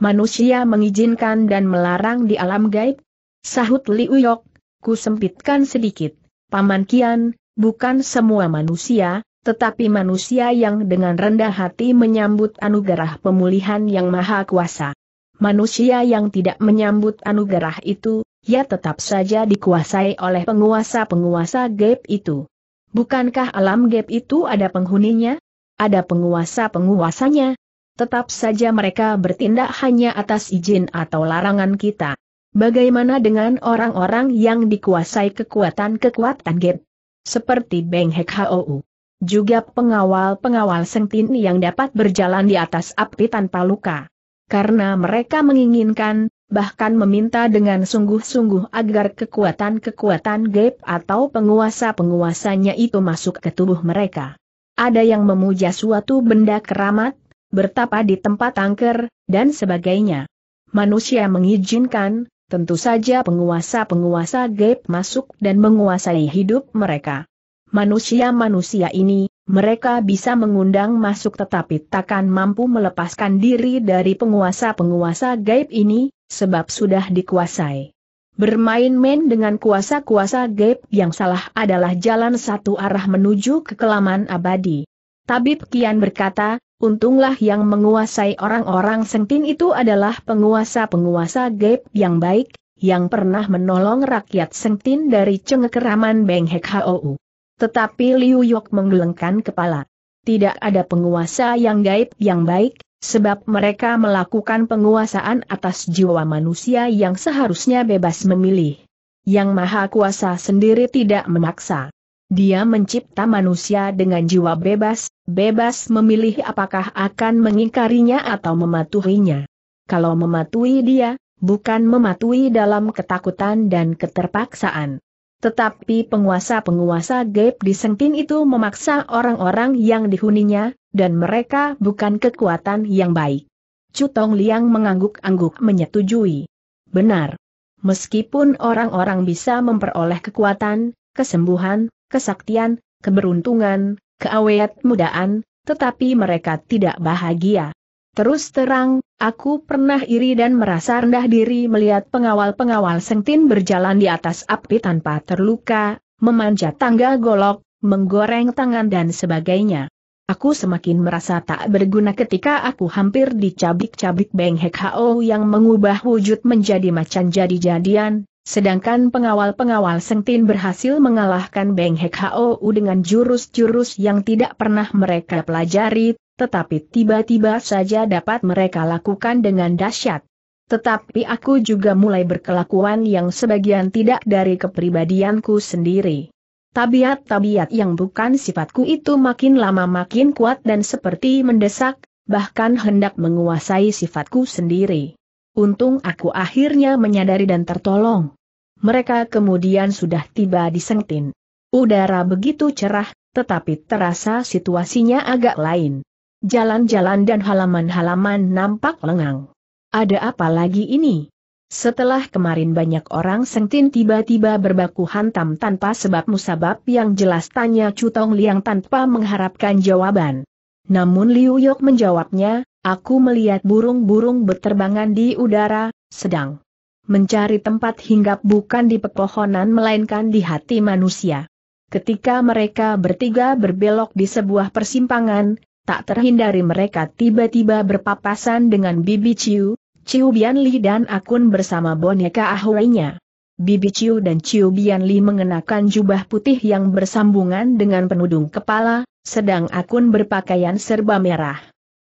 Manusia mengizinkan dan melarang di alam gaib? Sahut Li Liuyok, ku sempitkan sedikit. Paman Kian, bukan semua manusia, tetapi manusia yang dengan rendah hati menyambut anugerah pemulihan yang maha kuasa. Manusia yang tidak menyambut anugerah itu, ya tetap saja dikuasai oleh penguasa-penguasa gap itu. Bukankah alam gap itu ada penghuninya? Ada penguasa-penguasanya? Tetap saja mereka bertindak hanya atas izin atau larangan kita. Bagaimana dengan orang-orang yang dikuasai kekuatan-kekuatan Git? Seperti Beng Hek Hou. Juga pengawal-pengawal Sengtin yang dapat berjalan di atas api tanpa luka. Karena mereka menginginkan, bahkan meminta dengan sungguh-sungguh agar kekuatan-kekuatan Gap atau penguasa-penguasanya itu masuk ke tubuh mereka. Ada yang memuja suatu benda keramat, bertapa di tempat angker, dan sebagainya. Manusia mengizinkan, tentu saja penguasa-penguasa gaib masuk dan menguasai hidup mereka. Manusia-manusia ini, mereka bisa mengundang masuk tetapi takkan mampu melepaskan diri dari penguasa-penguasa gaib ini, sebab sudah dikuasai. Bermain-main dengan kuasa-kuasa gaib yang salah adalah jalan satu arah menuju kekelaman abadi. Tabib Kian berkata, Untunglah yang menguasai orang-orang sengtin itu adalah penguasa-penguasa gaib yang baik, yang pernah menolong rakyat sengtin dari cengkeraman Beng Hek Hou. Tetapi Liu Yok menggelengkan kepala. Tidak ada penguasa yang gaib yang baik, sebab mereka melakukan penguasaan atas jiwa manusia yang seharusnya bebas memilih. Yang Maha Kuasa sendiri tidak memaksa. Dia mencipta manusia dengan jiwa bebas, bebas memilih apakah akan mengingkarinya atau mematuhinya. Kalau mematuhi dia, bukan mematuhi dalam ketakutan dan keterpaksaan. Tetapi penguasa-penguasa gaib di Sengtin itu memaksa orang-orang yang dihuninya, dan mereka bukan kekuatan yang baik. Cutong Liang mengangguk-angguk menyetujui. Benar. Meskipun orang-orang bisa memperoleh kekuatan, kesembuhan, kesaktian, keberuntungan, keawet mudaan, tetapi mereka tidak bahagia. Terus terang, aku pernah iri dan merasa rendah diri melihat pengawal-pengawal sengtin berjalan di atas api tanpa terluka, memanjat tangga golok, menggoreng tangan dan sebagainya. Aku semakin merasa tak berguna ketika aku hampir dicabik-cabik Beng Hek Hao yang mengubah wujud menjadi macan jadi-jadian, Sedangkan pengawal-pengawal Sengtin berhasil mengalahkan Beng Hek Hou dengan jurus-jurus yang tidak pernah mereka pelajari, tetapi tiba-tiba saja dapat mereka lakukan dengan dahsyat. Tetapi aku juga mulai berkelakuan yang sebagian tidak dari kepribadianku sendiri. Tabiat-tabiat yang bukan sifatku itu makin lama makin kuat dan seperti mendesak, bahkan hendak menguasai sifatku sendiri. Untung aku akhirnya menyadari dan tertolong. Mereka kemudian sudah tiba di Sengtin. Udara begitu cerah, tetapi terasa situasinya agak lain. Jalan-jalan dan halaman-halaman nampak lengang. Ada apa lagi ini? Setelah kemarin banyak orang Sengtin tiba-tiba berbaku hantam tanpa sebab musabab yang jelas tanya Cutong Liang tanpa mengharapkan jawaban. Namun Liu Yok menjawabnya, aku melihat burung-burung berterbangan di udara, sedang mencari tempat hinggap bukan di pepohonan melainkan di hati manusia. Ketika mereka bertiga berbelok di sebuah persimpangan, tak terhindari mereka tiba-tiba berpapasan dengan Bibi Ciu, Ciu Bianli dan Akun bersama boneka ahuainya. Bibi Ciu dan Ciu Bianli mengenakan jubah putih yang bersambungan dengan penudung kepala, sedang Akun berpakaian serba merah.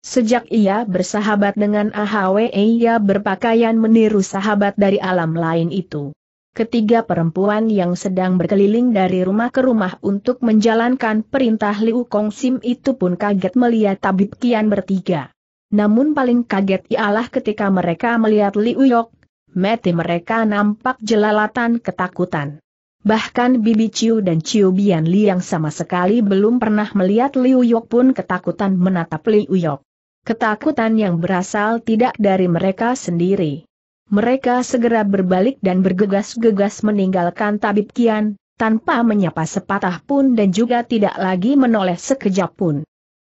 Sejak ia bersahabat dengan Ahwe, ia berpakaian meniru sahabat dari alam lain itu. Ketiga perempuan yang sedang berkeliling dari rumah ke rumah untuk menjalankan perintah Liu Kong Sim itu pun kaget melihat tabib kian bertiga. Namun paling kaget ialah ketika mereka melihat Liu Yok, mati mereka nampak jelalatan ketakutan. Bahkan Bibi Chiu dan Chiu Bian Li yang sama sekali belum pernah melihat Liu Yok pun ketakutan menatap Liu Yok. Ketakutan yang berasal tidak dari mereka sendiri. Mereka segera berbalik dan bergegas-gegas meninggalkan tabib Kian, tanpa menyapa sepatah pun dan juga tidak lagi menoleh sekejap pun.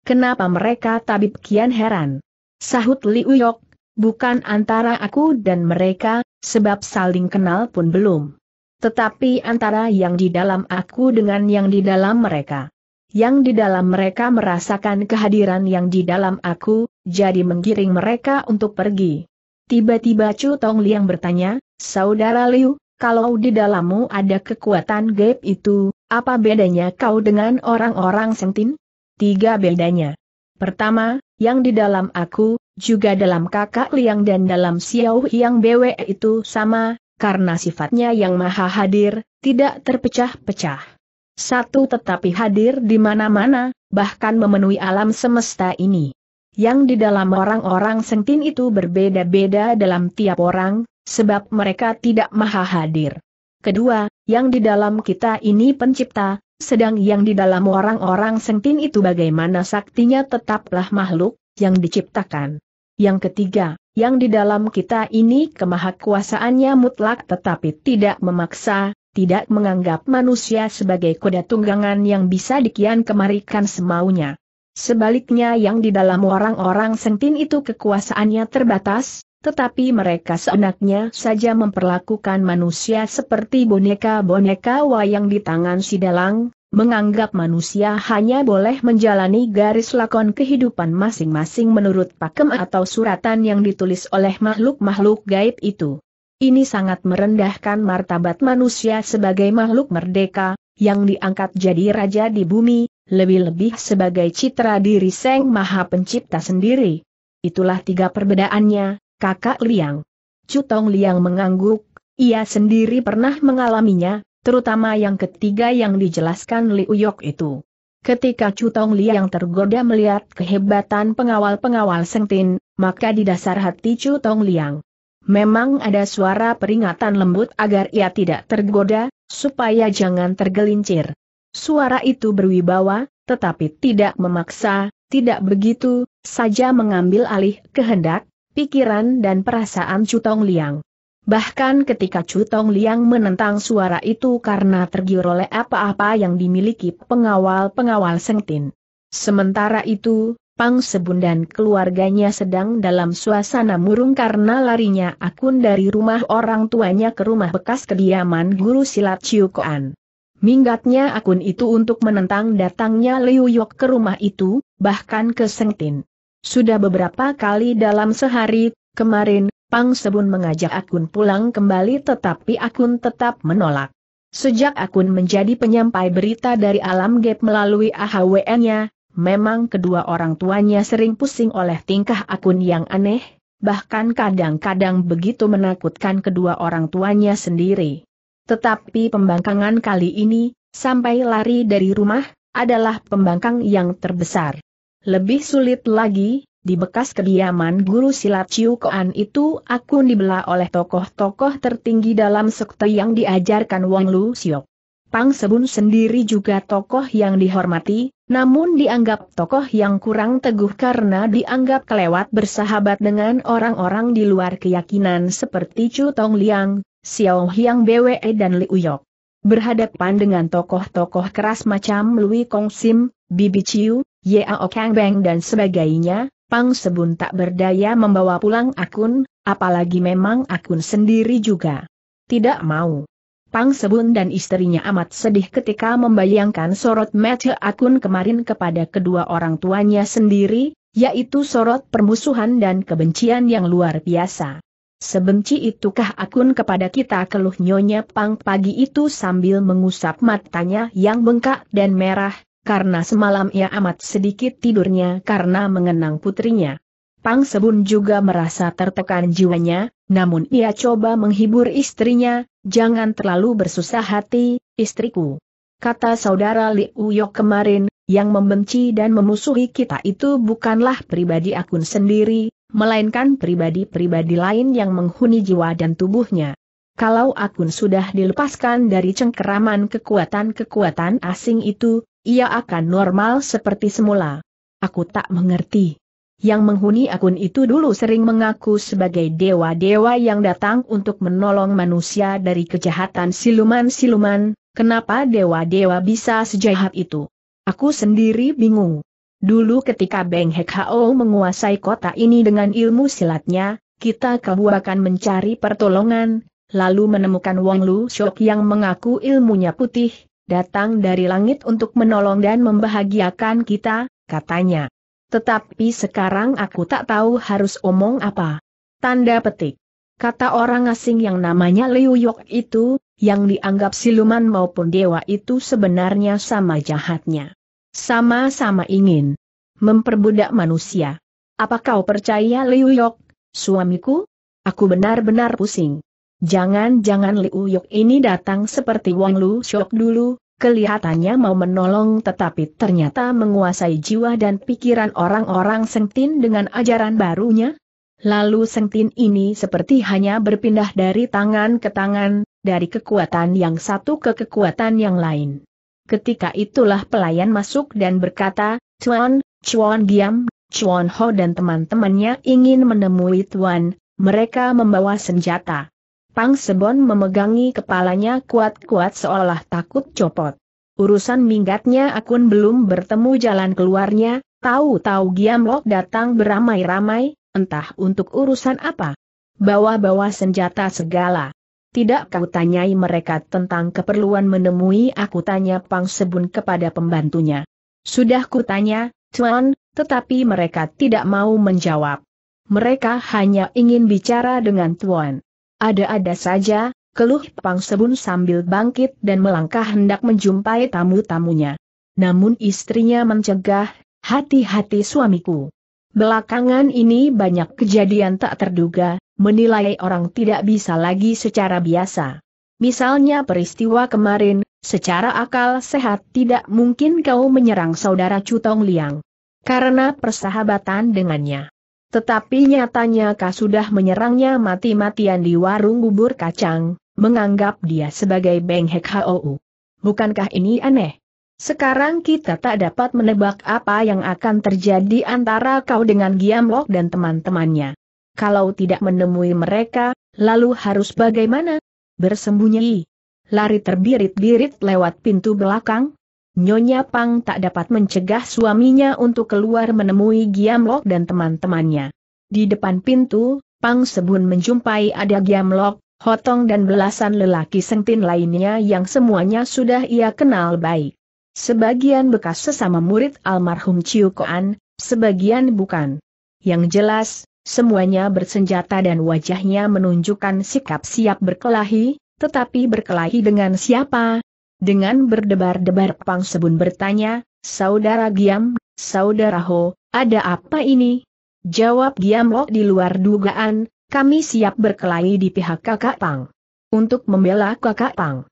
Kenapa mereka tabib Kian heran? Sahut Liuyok. Uyok, bukan antara aku dan mereka, sebab saling kenal pun belum. Tetapi antara yang di dalam aku dengan yang di dalam mereka yang di dalam mereka merasakan kehadiran yang di dalam aku, jadi menggiring mereka untuk pergi. Tiba-tiba Chu Tong Liang bertanya, Saudara Liu, kalau di dalammu ada kekuatan gaib itu, apa bedanya kau dengan orang-orang sentin? Tiga bedanya. Pertama, yang di dalam aku, juga dalam kakak Liang dan dalam Xiao yang Bwe itu sama, karena sifatnya yang maha hadir, tidak terpecah-pecah satu tetapi hadir di mana-mana, bahkan memenuhi alam semesta ini. Yang di dalam orang-orang sentin itu berbeda-beda dalam tiap orang, sebab mereka tidak maha hadir. Kedua, yang di dalam kita ini pencipta, sedang yang di dalam orang-orang sentin itu bagaimana saktinya tetaplah makhluk yang diciptakan. Yang ketiga, yang di dalam kita ini kemahakuasaannya mutlak tetapi tidak memaksa, tidak menganggap manusia sebagai kuda tunggangan yang bisa dikian kemarikan semaunya. Sebaliknya yang di dalam orang-orang sentin itu kekuasaannya terbatas, tetapi mereka seenaknya saja memperlakukan manusia seperti boneka-boneka wayang di tangan si dalang, menganggap manusia hanya boleh menjalani garis lakon kehidupan masing-masing menurut pakem atau suratan yang ditulis oleh makhluk-makhluk gaib itu. Ini sangat merendahkan martabat manusia sebagai makhluk merdeka, yang diangkat jadi raja di bumi, lebih-lebih sebagai citra diri Seng Maha Pencipta sendiri. Itulah tiga perbedaannya, kakak Liang. Cutong Liang mengangguk, ia sendiri pernah mengalaminya, terutama yang ketiga yang dijelaskan Li Uyok itu. Ketika Cutong Liang tergoda melihat kehebatan pengawal-pengawal Sengtin, maka di dasar hati Cutong Liang Memang ada suara peringatan lembut agar ia tidak tergoda, supaya jangan tergelincir. Suara itu berwibawa, tetapi tidak memaksa, tidak begitu, saja mengambil alih kehendak, pikiran dan perasaan Cutong Liang. Bahkan ketika Cutong Liang menentang suara itu karena tergiur oleh apa-apa yang dimiliki pengawal-pengawal Sengtin. Sementara itu, Pang Sebun dan keluarganya sedang dalam suasana murung karena larinya akun dari rumah orang tuanya ke rumah bekas kediaman guru silat Ciu Koan. Minggatnya akun itu untuk menentang datangnya Liu Yok ke rumah itu, bahkan ke Sengtin. Sudah beberapa kali dalam sehari, kemarin, Pang Sebun mengajak akun pulang kembali tetapi akun tetap menolak. Sejak akun menjadi penyampai berita dari alam gap melalui AHWN-nya, memang kedua orang tuanya sering pusing oleh tingkah akun yang aneh, bahkan kadang-kadang begitu menakutkan kedua orang tuanya sendiri. Tetapi pembangkangan kali ini, sampai lari dari rumah, adalah pembangkang yang terbesar. Lebih sulit lagi, di bekas kediaman guru silat Ciu Koan itu akun dibelah oleh tokoh-tokoh tertinggi dalam sekte yang diajarkan Wang Lu Siok. Pang Sebun sendiri juga tokoh yang dihormati, namun dianggap tokoh yang kurang teguh karena dianggap kelewat bersahabat dengan orang-orang di luar keyakinan seperti Chu Tong Liang, Xiao Hiang Bwe dan Liu Yok. Berhadapan dengan tokoh-tokoh keras macam Lui Kong Sim, Bibi Chiu, Yao Kang Beng dan sebagainya, Pang Sebun tak berdaya membawa pulang akun, apalagi memang akun sendiri juga. Tidak mau. Pang Sebun dan istrinya amat sedih ketika membayangkan sorot mata akun kemarin kepada kedua orang tuanya sendiri, yaitu sorot permusuhan dan kebencian yang luar biasa. Sebenci itukah akun kepada kita keluh nyonya Pang pagi itu sambil mengusap matanya yang bengkak dan merah, karena semalam ia amat sedikit tidurnya karena mengenang putrinya. Pang Sebun juga merasa tertekan jiwanya, namun ia coba menghibur istrinya, jangan terlalu bersusah hati, istriku. Kata saudara Li Uyok kemarin, yang membenci dan memusuhi kita itu bukanlah pribadi akun sendiri, melainkan pribadi-pribadi lain yang menghuni jiwa dan tubuhnya. Kalau akun sudah dilepaskan dari cengkeraman kekuatan-kekuatan asing itu, ia akan normal seperti semula. Aku tak mengerti yang menghuni akun itu dulu sering mengaku sebagai dewa-dewa yang datang untuk menolong manusia dari kejahatan siluman-siluman, kenapa dewa-dewa bisa sejahat itu? Aku sendiri bingung. Dulu ketika Beng Hek Hao menguasai kota ini dengan ilmu silatnya, kita kebuakan mencari pertolongan, lalu menemukan Wong Lu Shok yang mengaku ilmunya putih, datang dari langit untuk menolong dan membahagiakan kita, katanya. Tetapi sekarang aku tak tahu harus omong apa. Tanda petik. Kata orang asing yang namanya Liu Yok itu, yang dianggap siluman maupun dewa itu sebenarnya sama jahatnya. Sama-sama ingin memperbudak manusia. Apa kau percaya Liu Yok, suamiku? Aku benar-benar pusing. Jangan-jangan Liu Yok ini datang seperti Wang Lu Shok dulu, Kelihatannya mau menolong tetapi ternyata menguasai jiwa dan pikiran orang-orang Sengtin dengan ajaran barunya. Lalu Sengtin ini seperti hanya berpindah dari tangan ke tangan, dari kekuatan yang satu ke kekuatan yang lain. Ketika itulah pelayan masuk dan berkata, Tuan, Chuan diam, Chuan Ho dan teman-temannya ingin menemui Tuan, mereka membawa senjata. Pang Sebon memegangi kepalanya kuat-kuat seolah takut copot. Urusan minggatnya akun belum bertemu jalan keluarnya, tahu-tahu Giamlok datang beramai-ramai, entah untuk urusan apa. Bawa-bawa senjata segala. Tidak kau tanyai mereka tentang keperluan menemui aku tanya Pang Sebon kepada pembantunya. Sudah kutanya, Tuan, tetapi mereka tidak mau menjawab. Mereka hanya ingin bicara dengan Tuan. Ada-ada saja, keluh Pang Sebun sambil bangkit dan melangkah hendak menjumpai tamu-tamunya. Namun istrinya mencegah, hati-hati suamiku. Belakangan ini banyak kejadian tak terduga, menilai orang tidak bisa lagi secara biasa. Misalnya peristiwa kemarin, secara akal sehat tidak mungkin kau menyerang saudara Cutong Liang. Karena persahabatan dengannya. Tetapi nyatanya kau sudah menyerangnya mati-matian di warung bubur kacang, menganggap dia sebagai Beng Hek Hou. Bukankah ini aneh? Sekarang kita tak dapat menebak apa yang akan terjadi antara kau dengan Giamlok dan teman-temannya. Kalau tidak menemui mereka, lalu harus bagaimana? Bersembunyi. Lari terbirit-birit lewat pintu belakang, Nyonya Pang tak dapat mencegah suaminya untuk keluar menemui Giam Lok dan teman-temannya. Di depan pintu, Pang Sebun menjumpai ada Giam Lok, Hotong dan belasan lelaki sentin lainnya yang semuanya sudah ia kenal baik. Sebagian bekas sesama murid almarhum Chiu Koan, sebagian bukan. Yang jelas, semuanya bersenjata dan wajahnya menunjukkan sikap siap berkelahi, tetapi berkelahi dengan siapa, dengan berdebar-debar Pang Sebun bertanya, Saudara Giam, Saudara Ho, ada apa ini? Jawab Giam Lo di luar dugaan, kami siap berkelahi di pihak kakak Pang. Untuk membela kakak Pang.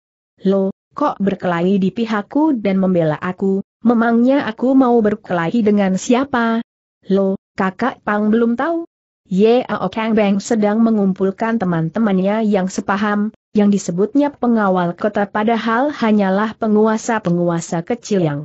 Lo, kok berkelahi di pihakku dan membela aku, memangnya aku mau berkelahi dengan siapa? Lo, kakak Pang belum tahu? Ye Aokang Beng sedang mengumpulkan teman-temannya yang sepaham, yang disebutnya pengawal kota padahal hanyalah penguasa-penguasa kecil yang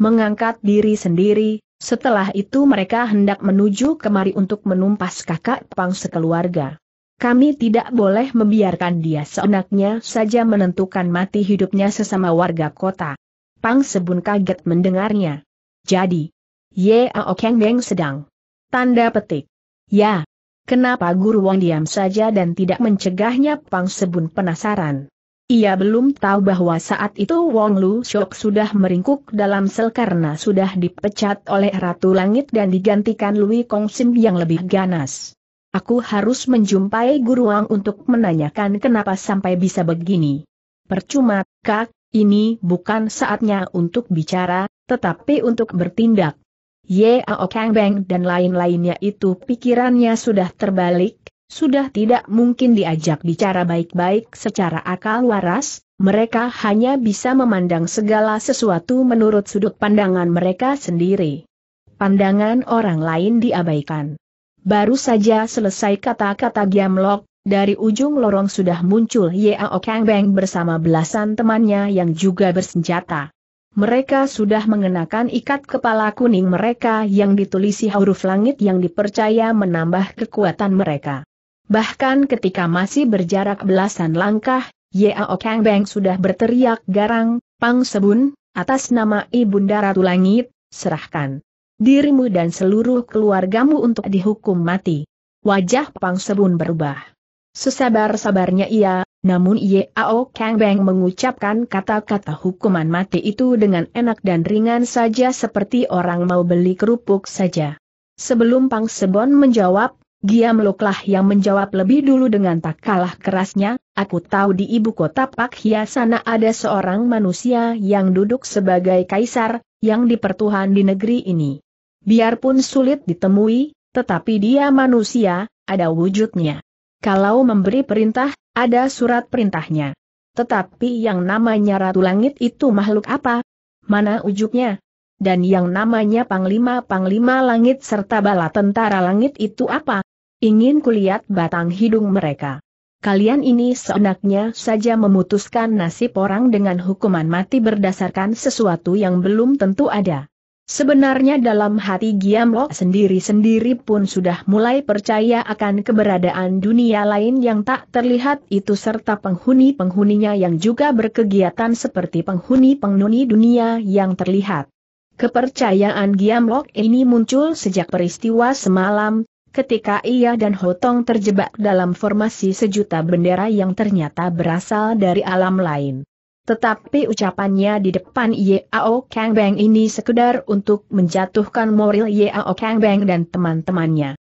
mengangkat diri sendiri, setelah itu mereka hendak menuju kemari untuk menumpas kakak pang sekeluarga. Kami tidak boleh membiarkan dia seenaknya saja menentukan mati hidupnya sesama warga kota. Pang Sebun kaget mendengarnya. Jadi, Ye Aokeng Beng sedang. Tanda petik. Ya, Kenapa Guru Wang diam saja dan tidak mencegahnya Pang Sebun penasaran. Ia belum tahu bahwa saat itu Wong Lu Shok sudah meringkuk dalam sel karena sudah dipecat oleh Ratu Langit dan digantikan Lui Kong Sim yang lebih ganas. Aku harus menjumpai Guru Wang untuk menanyakan kenapa sampai bisa begini. Percuma, Kak, ini bukan saatnya untuk bicara, tetapi untuk bertindak. Ye Yao Beng dan lain-lainnya itu pikirannya sudah terbalik, sudah tidak mungkin diajak bicara baik-baik secara akal waras, mereka hanya bisa memandang segala sesuatu menurut sudut pandangan mereka sendiri. Pandangan orang lain diabaikan. Baru saja selesai kata-kata Giamlok, dari ujung lorong sudah muncul Ye Yao Beng bersama belasan temannya yang juga bersenjata mereka sudah mengenakan ikat kepala kuning mereka yang ditulisi huruf langit yang dipercaya menambah kekuatan mereka. Bahkan ketika masih berjarak belasan langkah, Yao Kang Beng sudah berteriak garang, Pang Sebun, atas nama Ibunda Ratu Langit, serahkan dirimu dan seluruh keluargamu untuk dihukum mati. Wajah Pang Sebun berubah. Sesabar-sabarnya ia namun Yeo Kang Beng mengucapkan kata-kata hukuman mati itu dengan enak dan ringan saja seperti orang mau beli kerupuk saja. Sebelum Pang Sebon menjawab, Giam Loklah yang menjawab lebih dulu dengan tak kalah kerasnya, aku tahu di ibu kota Pak Hia ada seorang manusia yang duduk sebagai kaisar, yang dipertuhan di negeri ini. Biarpun sulit ditemui, tetapi dia manusia, ada wujudnya. Kalau memberi perintah, ada surat perintahnya. Tetapi yang namanya Ratu Langit itu makhluk apa? Mana ujuknya? Dan yang namanya Panglima-Panglima Langit serta Bala Tentara Langit itu apa? Ingin kulihat batang hidung mereka. Kalian ini seenaknya saja memutuskan nasib orang dengan hukuman mati berdasarkan sesuatu yang belum tentu ada. Sebenarnya dalam hati Giamlok sendiri-sendiri pun sudah mulai percaya akan keberadaan dunia lain yang tak terlihat itu serta penghuni-penghuninya yang juga berkegiatan seperti penghuni-penghuni dunia yang terlihat. Kepercayaan Giamlok ini muncul sejak peristiwa semalam, ketika ia dan Hotong terjebak dalam formasi sejuta bendera yang ternyata berasal dari alam lain. Tetapi ucapannya di depan Yao Kang Beng ini sekedar untuk menjatuhkan moral Yao Kang Beng dan teman-temannya.